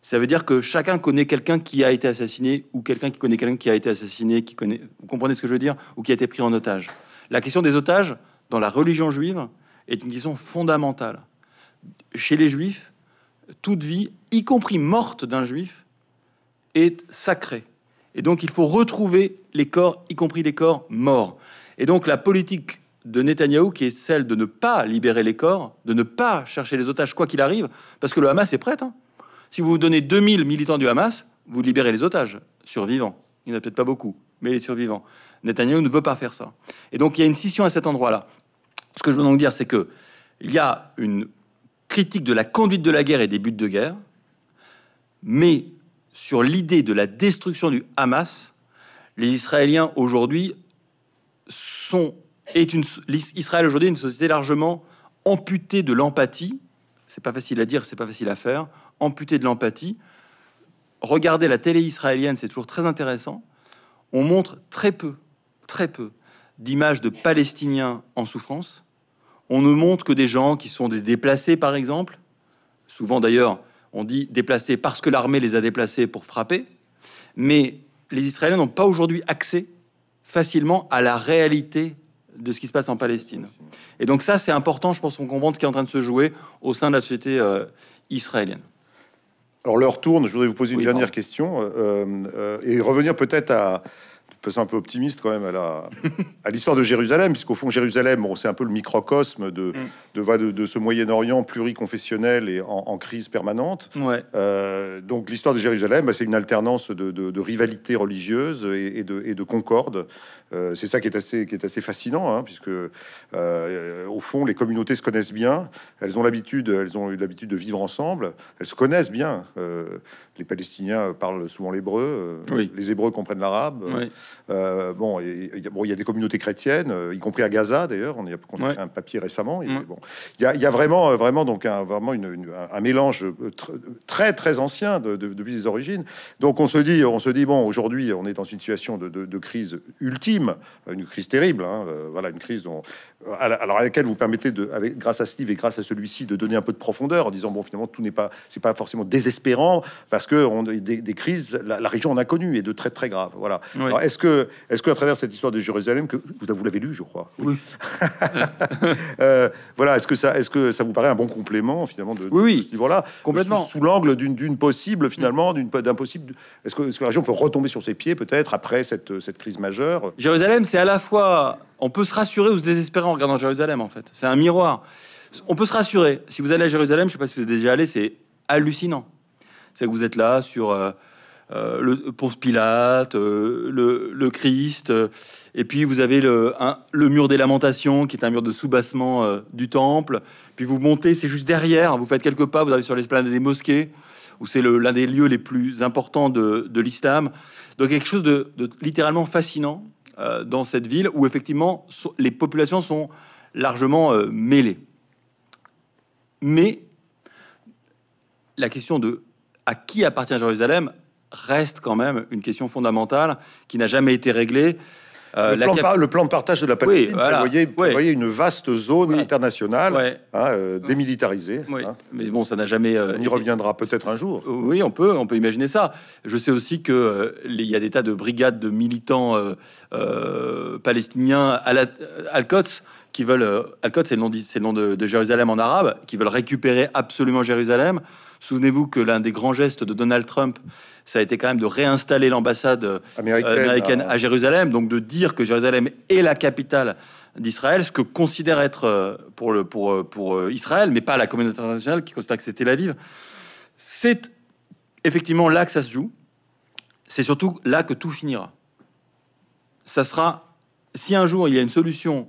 B: Ça veut dire que chacun connaît quelqu'un qui a été assassiné ou quelqu'un qui connaît quelqu'un qui a été assassiné, qui connaît, vous comprenez ce que je veux dire, ou qui a été pris en otage. La question des otages, dans la religion juive, est une question fondamentale chez les juifs, toute vie, y compris morte d'un juif, est sacrée. Et donc il faut retrouver les corps, y compris les corps morts. Et donc la politique de Netanyahou, qui est celle de ne pas libérer les corps, de ne pas chercher les otages quoi qu'il arrive, parce que le Hamas est prêt. Hein. Si vous donnez 2000 militants du Hamas, vous libérez les otages, survivants. Il n'y en a peut-être pas beaucoup, mais les survivants. Netanyahou ne veut pas faire ça. Et donc il y a une scission à cet endroit-là. Ce que je veux donc dire, c'est que il y a une critique de la conduite de la guerre et des buts de guerre, mais sur l'idée de la destruction du Hamas, les Israéliens aujourd'hui sont est une Israël aujourd'hui une société largement amputée de l'empathie. C'est pas facile à dire, c'est pas facile à faire. Amputée de l'empathie. Regardez la télé israélienne, c'est toujours très intéressant. On montre très peu, très peu d'images de Palestiniens en souffrance. On ne montre que des gens qui sont des déplacés, par exemple. Souvent, d'ailleurs, on dit déplacés parce que l'armée les a déplacés pour frapper. Mais les Israéliens n'ont pas aujourd'hui accès facilement à la réalité de ce qui se passe en Palestine. Et donc ça, c'est important, je pense qu'on comprend ce qui est en train de se jouer au sein de la société euh, israélienne.
A: Alors l'heure tourne, je voudrais vous poser une dernière question euh, euh, et revenir peut-être à, façon un peu optimiste quand même à l'histoire de Jérusalem, puisqu'au fond Jérusalem, c'est un peu le microcosme mm. de de, ce Moyen-Orient pluriconfessionnel et en, crise permanente. Euh, donc l'histoire de Jérusalem, bah, c'est une alternance de, de rivalité religieuse et, et, de, concorde. Euh, c'est ça qui est assez qui est assez fascinant, hein, puisque euh, au fond les communautés se connaissent bien, elles ont l'habitude, elles ont eu l'habitude de vivre ensemble, elles se connaissent bien. les Palestiniens parlent souvent l'hébreu, les Hébreux comprennent l'arabe. Euh, bon, il bon, y a des communautés chrétiennes, euh, y compris à Gaza d'ailleurs. On a un papier récemment. Il y, a, y, a, vraiment, euh, vraiment donc un, vraiment une, un mélange très très ancien de, depuis les origines. Donc on se dit, on se dit bon, aujourd'hui on est dans une situation de, de, crise ultime, une crise terrible. Hein, voilà, une crise dont, alors à laquelle vous permettez de, avec, grâce à Steve et grâce à celui-ci, de donner un peu de profondeur en disant bon, finalement tout n'est pas, c'est pas forcément désespérant parce que on, des, des crises, la, région en a connu et de très très graves. Voilà. est-ce est-ce que, à travers cette histoire de Jérusalem, que vous, l'avez lu, je crois. Oui. Euh, voilà. Est-ce que ça, est-ce que ça vous paraît un bon complément finalement de, oui, ce livre-là, complètement, sous, l'angle d'une, possible finalement, d'une d'impossible Est-ce que, ce que la région peut retomber sur ses pieds peut-être après cette, crise majeure
B: Jérusalem, c'est à la fois, on peut se rassurer ou se désespérer en regardant Jérusalem en fait. C'est un miroir. On peut se rassurer. Si vous allez à Jérusalem, je sais pas si vous êtes déjà allé, c'est hallucinant. C'est que vous êtes là sur. Euh, euh, le Ponce Pilate, euh, le, Christ. Euh, et puis vous avez le, le, mur des lamentations, qui est un mur de soubassement du temple. Puis vous montez, c'est juste derrière, vous faites quelques pas, vous arrivez sur l'esplanade des mosquées, où c'est l'un des lieux les plus importants de, l'islam. Donc quelque chose de, littéralement fascinant dans cette ville où effectivement les populations sont largement mêlées. Mais la question de à qui appartient Jérusalem reste quand même une question fondamentale qui n'a jamais été réglée. Euh, le, plan de partage de la Palestine vous voyez,
A: une vaste zone
B: internationale hein, euh, démilitarisée. Hein. Mais bon, ça n'a jamais. Euh, on y reviendra peut-être un jour. Oui, on peut, on peut imaginer ça. Je sais aussi qu'il y a des tas de brigades de militants palestiniens à al qods qui veulent. al c'est le nom, de Jérusalem en arabe, qui veulent récupérer absolument Jérusalem. Souvenez-vous que l'un des grands gestes de Donald Trump, ça a été quand même de réinstaller l'ambassade euh, américaine, hein. à... Jérusalem, donc de dire que Jérusalem est la capitale d'Israël, ce que considère être euh, pour, euh, Israël, mais pas la communauté internationale qui constate que c'était la ville. C'est effectivement là que ça se joue. C'est surtout là que tout finira. Ça sera, si un jour il y a une solution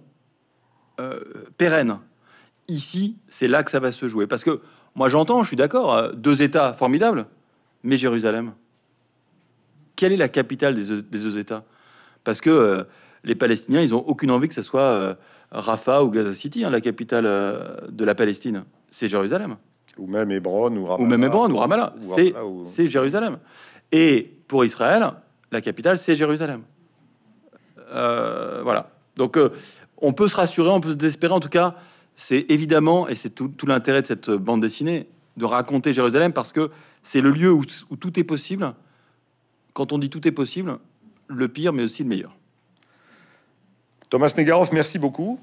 B: pérenne, ici, c'est là que ça va se jouer. Parce que moi, j'entends, je suis d'accord, euh, deux États formidables, mais Jérusalem. Quelle est la capitale des, deux États Parce que euh, les Palestiniens, ils n'ont aucune envie que ce soit euh, Rafah ou Gaza City, hein, la capitale de la Palestine. C'est Jérusalem.
A: Ou même Hébron ou Ramallah. Ou même Hébron ou Ramallah.
B: C'est Jérusalem. Et pour Israël, la capitale, c'est Jérusalem. voilà. Donc, on peut se rassurer, on peut se désespérer. En tout cas, c'est évidemment, et c'est tout, l'intérêt de cette bande dessinée, de raconter Jérusalem parce que c'est le lieu où, tout est possible. Quand on dit tout est possible, le pire, mais aussi le meilleur. Thomas Negaroff, merci beaucoup.